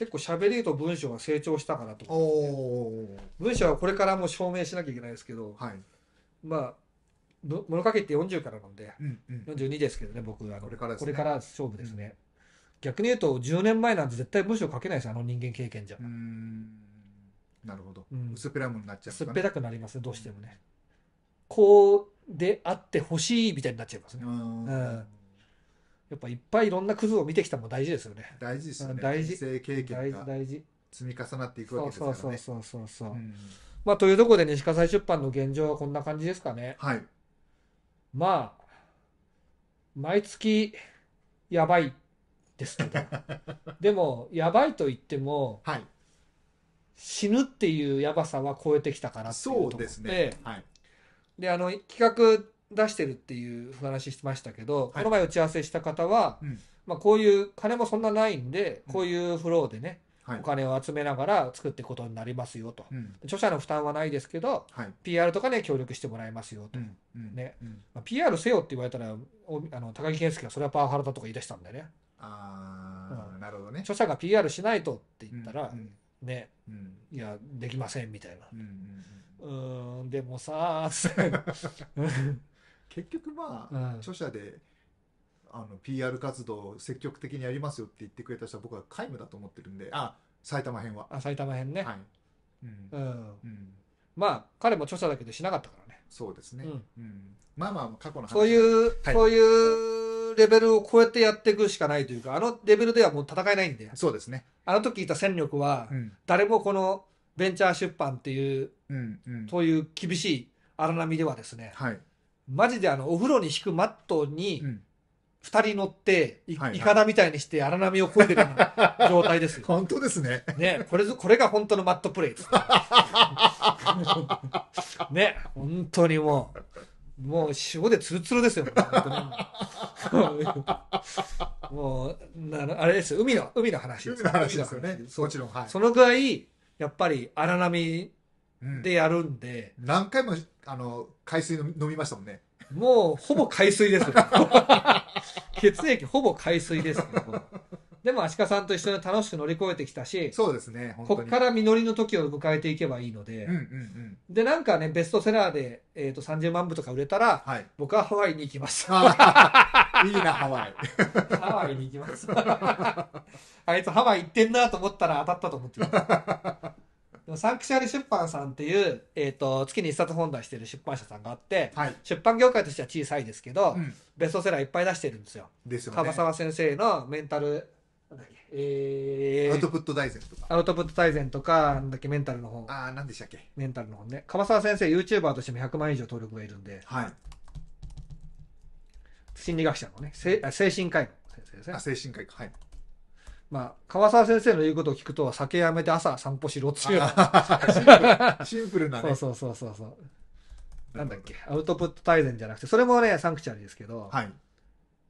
結構喋りと文章が成長したかなと思って、文章はこれからも証明しなきゃいけないですけど、はい、まあ物書きって40からなんで、うんうん、42ですけどね僕はこれから、ね、これから勝負ですね、うん、逆に言うと10年前なんて絶対文章書けないですあの人間経験じゃなるほど、うん、薄っぺらいものになっちゃう、ね、薄っぺらくなりますねどうしてもね、うん、こうであってほしいみたいになっちゃいますねうんやっぱいっぱいいろんなクズを見てきたも大事ですよね。大事ですよね。大事。人経験が大事積み重なっていくわけですからね。そうそうそうそう、うん、まあというところで西葛西出版の現状はこんな感じですかね。はい。まあ、毎月やばいですけど、でもやばいと言っても、はい、死ぬっていうやばさは超えてきたからっていうところで、そうですね。はい。であの企画出してるっていう話してましたけど、はい、この前打ち合わせした方は、うん、まあ、こういう金もそんなないんで、こういうフローでね、はい、お金を集めながら作っていくことになりますよと、うん、著者の負担はないですけど、はい、PR とかね協力してもらいますよと、ねまあ、PR せよって言われたらあの高木健介がそれはパワハラだとか言い出したんでねあ、うん、なるほどね著者が PR しないとって言ったら、ね、いやできませんみたいな。うんでもさー 結局まあ、うん著者であの PR 活動を積極的にやりますよって言ってくれた人は僕は皆無だと思ってるんであ埼玉編は、あ埼玉編ね、はい、うんうん、うん、まあ彼も著者だけどしなかったからねそうですね、うんうんまあまあ過去の話そういう、はいそういうレベルを超えてやっていくしかないというかあのレベルではもう戦えないんでそうですねあの時いた戦力は、うん誰もこのベンチャー出版っていううんうんそういう厳しい荒波ではですねはいマジであの、お風呂に敷くマットに、二人乗って、い、はいはい、イカダみたいにして荒波を越えてる状態です。本当ですね。ね、これ、これが本当のマットプレイです。ね、本当にもう、もう塩でツルツルですよ、もう、なあれですよ、海の、海の話です。海の話ですよね。もちろん、はい。そのぐらい、やっぱり荒波でやるんで、何回も、あの、海水飲みましたもんね。もう、ほぼ海水です、血液ほぼ海水です、でも、アシカさんと一緒に楽しく乗り越えてきたし、そうですね、本当にこっから実りの時を迎えていけばいいので、うんうんうん、で、なんかね、ベストセラーで、えっ、ー、と、30万部とか売れたら、はい、僕はハワイに行きます。いいな、ハワイ。ハワイに行きます。あいつハワイ行ってんなと思ったら当たったと思ってます。サンクシャリ出版さんっていう、えーと、月に1冊本出してる出版社さんがあって、はい、出版業界としては小さいですけど、うん、ベストセラーいっぱい出してるんですよ。ですよね。樺沢先生のメンタルえー、アウトプット大全とか。アウトプット大全とか、なんだっけ、メンタルの本。ああ、なんでしたっけ。メンタルの本ね。樺沢先生、YouTuber としても100万以上登録がいるんで、はい、心理学者のね、精神科医の先生ですね。あ、精神科医か。はい。まあ、川沢先生の言うことを聞くと、酒やめて朝散歩しろっていうよう シンプルなね。そうそうそうそう。なんだっけ、アウトプット大全じゃなくて、それもね、サンクチュアリですけど、はい、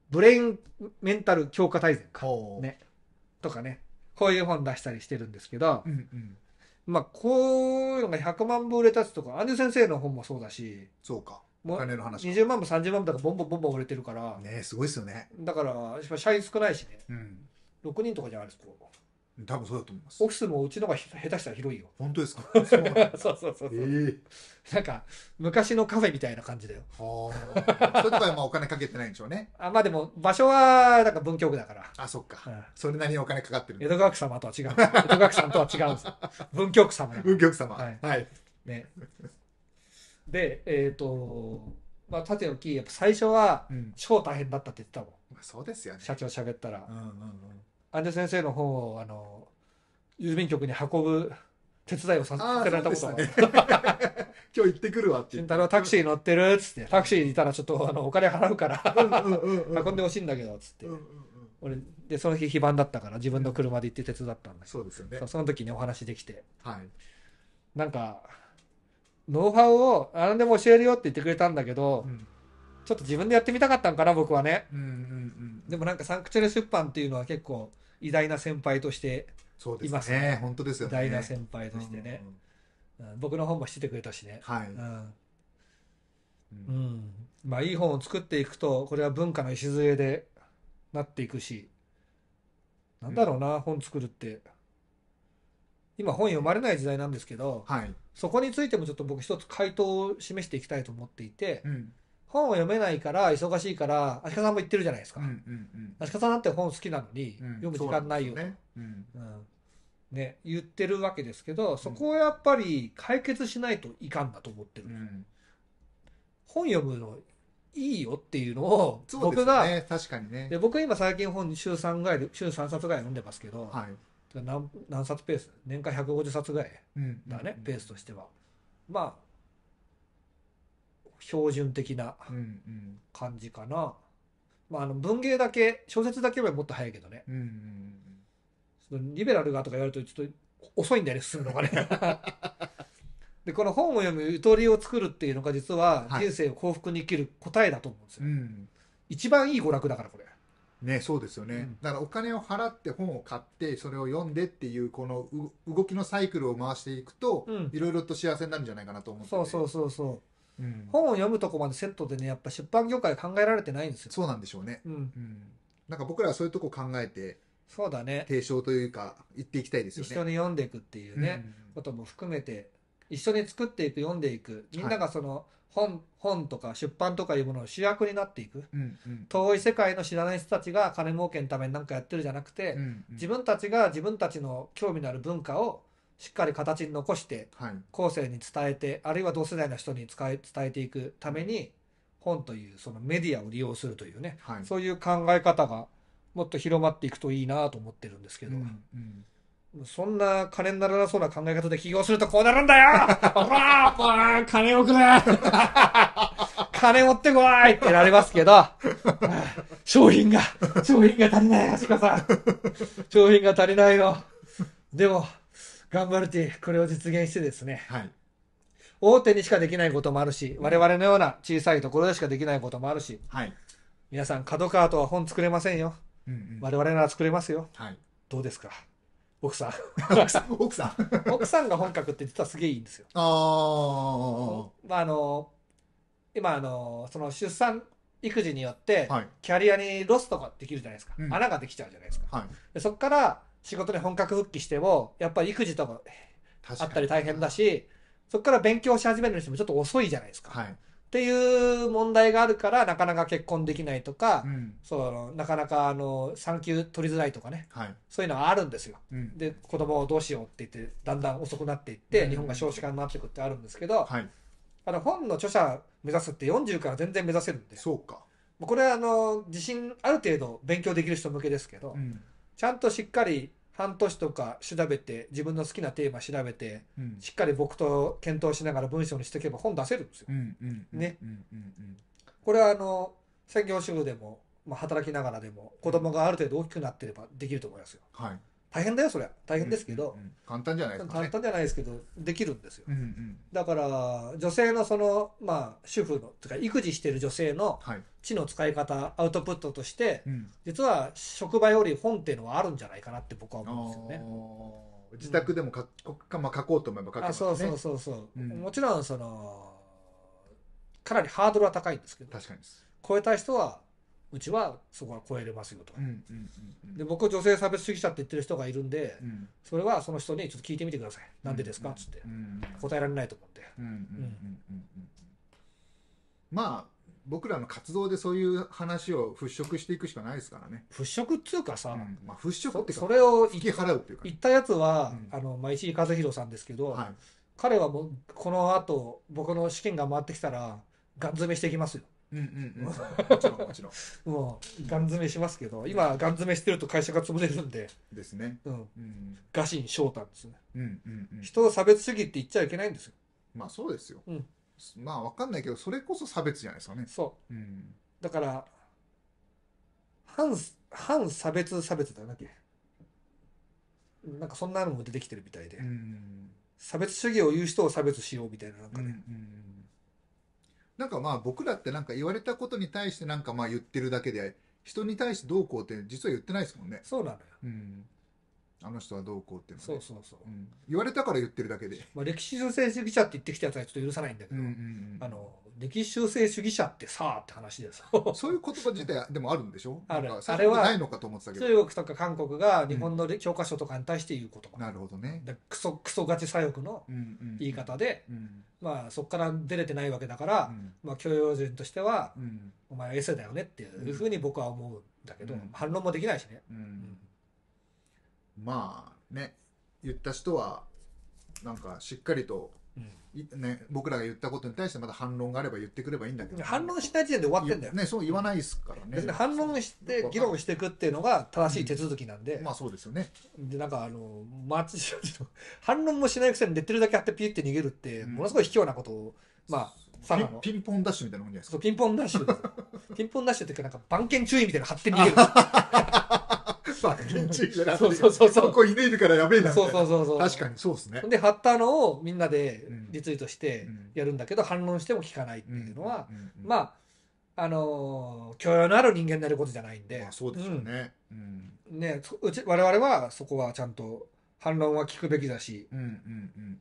ブレインメンタル強化大全か。ね。とかね、こういう本出したりしてるんですけど、うんうんまあ、こういうのが100万部売れたつとか、アンジュ先生の本もそうだし、そうか。お金の話。20万部、30万部とかボンボンボンボン売れてるから。ねすごいっすよね。だから、社員少ないしね。うん。6人とかじゃないですか多分そうだと思いますオフィスもうちのが下手したら広いよ本当ですか そうそうそうそうそう、えー、なんか昔のカフェみたいな感じだよああそれとかはまあお金かけてないんでしょうねあまあでも場所はなんか文京区だからあそっか、うん、それなりにお金かかってる江戸川区様とは違う江戸川区さんとは違うんです文京区様文京区様はい、はい、ねでえっ、ー、とまあ、縦置きやっぱ最初は、超大変だったって言ってたもん。うん、そうですよね。社長喋ったら。うんうんうん。安先生の本をあの郵便局に運ぶ手伝いをさせられたことは、ね、今日行ってくるわって慎太郎タクシー乗ってるっつってタクシーにいたらちょっとあのお金払うから運んでほしいんだけどっつって、うんうんうん、俺でその日非番だったから自分の車で行って手伝ったんだけどそうですよ、ね、その時にお話できて、はい、なんかノウハウを何でも教えるよって言ってくれたんだけど、うん、ちょっと自分でやってみたかったんかな僕はね、うんうんうん、でもなんかサンクチュレ出版っていうのは結構偉大な先輩としていますね。本当ですよね。偉大な先輩としてね。僕の本もしててくれたしね。はい。うんまあいい本を作っていくとこれは文化の礎でなっていくしなんだろうな、本作るって今本読まれない時代なんですけど、そこについてもちょっと僕一つ回答を示していきたいと思っていて、本を読めないから忙しいから足利さんも言ってるじゃないですか、うんうんうん、足利さんだって本好きなのに、うん、読む時間ないよね、うんね、言ってるわけですけどそこはやっぱり解決しないといかんだと思ってる、うん、本読むのいいよっていうのを僕が、ね、確かにねで僕今最近本週3ぐらいで週3冊ぐらい読んでますけど、はい、何何冊ペース年間150冊ぐらいだね、うんうんうん、ペースとしてはまあ標準的な感じかな、うんうん、まあ、あの文芸だけ小説だけはもっと早いけどね、うんうん、リベラルがとか言われるとちょっと遅いんだよね進む のがねでこの本を読むゆとりを作るっていうのが実は人生を幸福に生きる答えだと思うんですよ、はいうん、一番いい娯楽だからこれねそうですよね、うん、だからお金を払って本を買ってそれを読んでっていうこの動きのサイクルを回していくと、いろいろと幸せになるんじゃないかなと思って、ね、そうそうそうそう本を読むとこまでセットでねやっぱ出版業界考えられてないんですよそうなんでしょうね、うん、うん、なんか僕らはそういうとこ考えてそうだね提唱というか言っていきたいですよね一緒に読んでいくっていうね、うんことも含めて一緒に作っていく読んでいくみんながその、はい、本本とか出版とかいうものの主役になっていく、うんうん、遠い世界の知らない人たちが金儲けのために何かやってるじゃなくて、うんうん、自分たちが自分たちの興味のある文化をしっかり形に残して、後世に伝えて、あるいは同世代の人に伝え伝えていくために、本というそのメディアを利用するというね、はい、そういう考え方がもっと広まっていくといいなと思ってるんですけど、うんうん、そんな金にならなそうな考え方で起業するとこうなるんだよほらほら金をくれ 金持ってこいってなりますけど、商品が、商品が足りない、足利さん。商品が足りないの。でも、頑張るって、これを実現してですね、はい、大手にしかできないこともあるし、我々のような小さいところでしかできないこともあるし、はい、皆さん、角川とは本作れませんよ。うんうん、我々なら作れますよ。はい、どうですか 奥さん。奥さん、奥さん。が本格って実はすげえいいんですよ。ああ。まあ、あの、今、あの、その出産、育児によって、キャリアにロスとかできるじゃないですか。はい、穴ができちゃうじゃないですか。はい、でそこから、仕事に本格復帰しても、やっぱり育児とかあったり大変だし、そこから勉強し始めるにしてもちょっと遅いじゃないですか。はい、っていう問題があるから、なかなか結婚できないとか、うん、そうなかなかあの産休取りづらいとかね、はい、そういうのはあるんですよ、うん、で、子供をどうしようって言って、だんだん遅くなっていって、うん、日本が少子化になっていくってあるんですけど、はい、あの本の著者目指すって40から全然目指せるんで。そうかこれはあの自信ある程度勉強できる人向けですけど、うん、ちゃんとしっかり半年とか調べて自分の好きなテーマ調べて、うん、しっかり僕と検討しながら文章にしていけば本出せるんですよ。ね。これはあの専業主婦でも、まあ、働きながらでも子供がある程度大きくなってればできると思いますよ。はい大変だよそれ大変ですけど、うんうん、簡単じゃないですか、ね、簡単じゃないですけどできるんですよ、うんうん、だから女性のそのまあ主婦のとか育児してる女性の知の使い方、はい、アウトプットとして、うん、実は職場より本っていうのはあるんじゃないかなって僕は思うんですよね。自宅でも書,、うん、まあ、書こうと思えば書けますね。そうそうそうそう、うん、もちろんそのかなりハードルは高いんですけど確かに超えた人はうちはそこは超えれますよと、で僕女性差別主義者って言ってる人がいるんで、うん、それはその人にちょっと聞いてみてください、うなんでですかっつって、答えられないと思うんでまあ僕らの活動でそういう話を払拭していくしかないですからね払拭っつうかさ、うん、まあ、払拭ってそれを引き払うっていうか、ね、言ったやつは、うん、あのまあ、石井和弘さんですけど、はい、彼はもうこのあと僕の試験が回ってきたらガン詰めしていきますようんうんうんもちろんもちろんもうガン詰めしますけど今ガン詰めしてると会社が潰れるんで、ですねうん、うんガシン翔太ですねうんうんうん人を差別主義って言っちゃいけないんですよまあそうですよ、うんまあわかんないけどそれこそ差別じゃないですかねそうんだから反反差別差別だなきなんかそんなのも出てきてるみたいで、うん差別主義を言う人を差別しようみたいななんかうんね、うんなんかまあ僕らってなんか言われたことに対してなんかまあ言ってるだけで、人に対してどうこうって実は言ってないですもんね。そうなのよ。うん。あの人はどうこうっていうのね、そうそうそう、うん言われたから言ってるだけでまあ、歴史修正主義者って言ってきたやつはちょっと許さないんだけど、あの歴史修正主義者ってさあって話でさ そういう言葉自体でもあるんでしょあるあれはないのかと思ってたけど中国とか韓国が日本の教科書とかに対して言う言葉、なるほどね、でクソクソガチ左翼の言い方で、うんまあ、そこから出れてないわけだから、うんまあ、教養人としてはうんお前はエセだよねっていうふうに僕は思うんだけど、うん反論もできないしね、うんまあね言った人はなんかしっかりと、いね、僕らが言ったことに対してまだ反論があれば言ってくればいいんだけど反論しない時点で終わってんだよねそう言わないですからね別に反論して議論していくっていうのが正しい手続きなんで、まあそうですよねでなんかあの松下反論もしないくせに出てるだけあってピュって逃げるってものすごい卑怯なことを、まあサピンポンダッシュみたいなもんじゃないですかピンポンダッシュピンポンダッシュっていうかなんか番犬注意みたいなの貼って逃げる さ、現地じゃなくて、そうそうそうそここいるからやべえなそうそうそうそう確かにそうですね。で貼ったのをみんなでリツイートしてやるんだけど、反論しても聞かないっていうのは、まああの許容養のある人間になることじゃないんで、そうですよね。ねそうち我々はそこはちゃんと反論は聞くべきだし、うんうんうん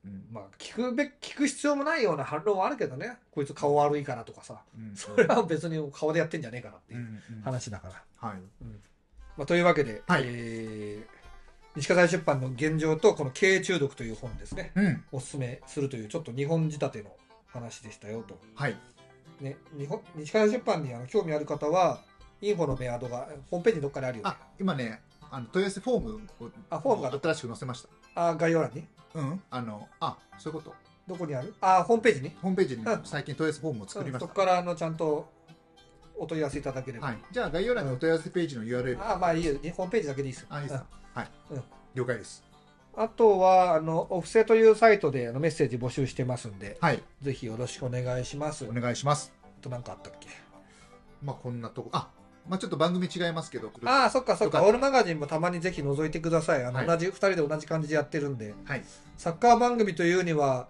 うんまあ、聞くべ聞く必要もないような反論はあるけどねこいつ顔悪いからとかさ、うんそれは別に顔でやってんじゃねえかなっていううん話だから。はい。うんまあ、というわけで、はい、えー、西葛西出版の現状とこの経営中毒という本ですね、うん、おすすめするというちょっと日本仕立ての話でしたよと。はい、ね、日本西葛西出版にあの興味ある方はインフォのメアドがホームページにどっかにあるよ、ね、今ねあの問い合わせフォームあフォームが新しく載せましたあ概要欄にうんあのあそういうことどこにあるあホームページにホームページに最近問い合わせフォームを作りました、うん、そこからあのちゃんとお問い合わせいただければ。はい、じゃあ概要欄のお問い合わせページの URL。あ、まあいいよ。ホームページだけでいいですよ。あ、いいですか。はい。うん。了解です。あとは、あの、お布施というサイトであのメッセージ募集してますんで、はい。ぜひよろしくお願いします。お願いします。と何かあったっけまあこんなとこ、あ、まあちょっと番組違いますけど。ああ、そっかそっか。オールマガジンもたまにぜひ覗いてください。あの、はい、同じ、二人で同じ感じでやってるんで。はい。サッカー番組というには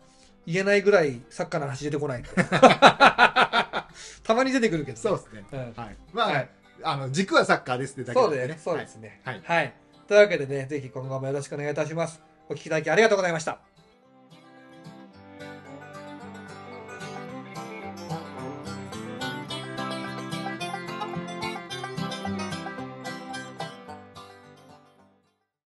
言えないぐらいサッカーの話出てこない。たまに出てくるけど、そうですね。はい。まあ、あの、軸はサッカーですってだけそうでね。そうですね。はい。というわけでね、ぜひ今後もよろしくお願いいたします。お聞きいただきありがとうございました。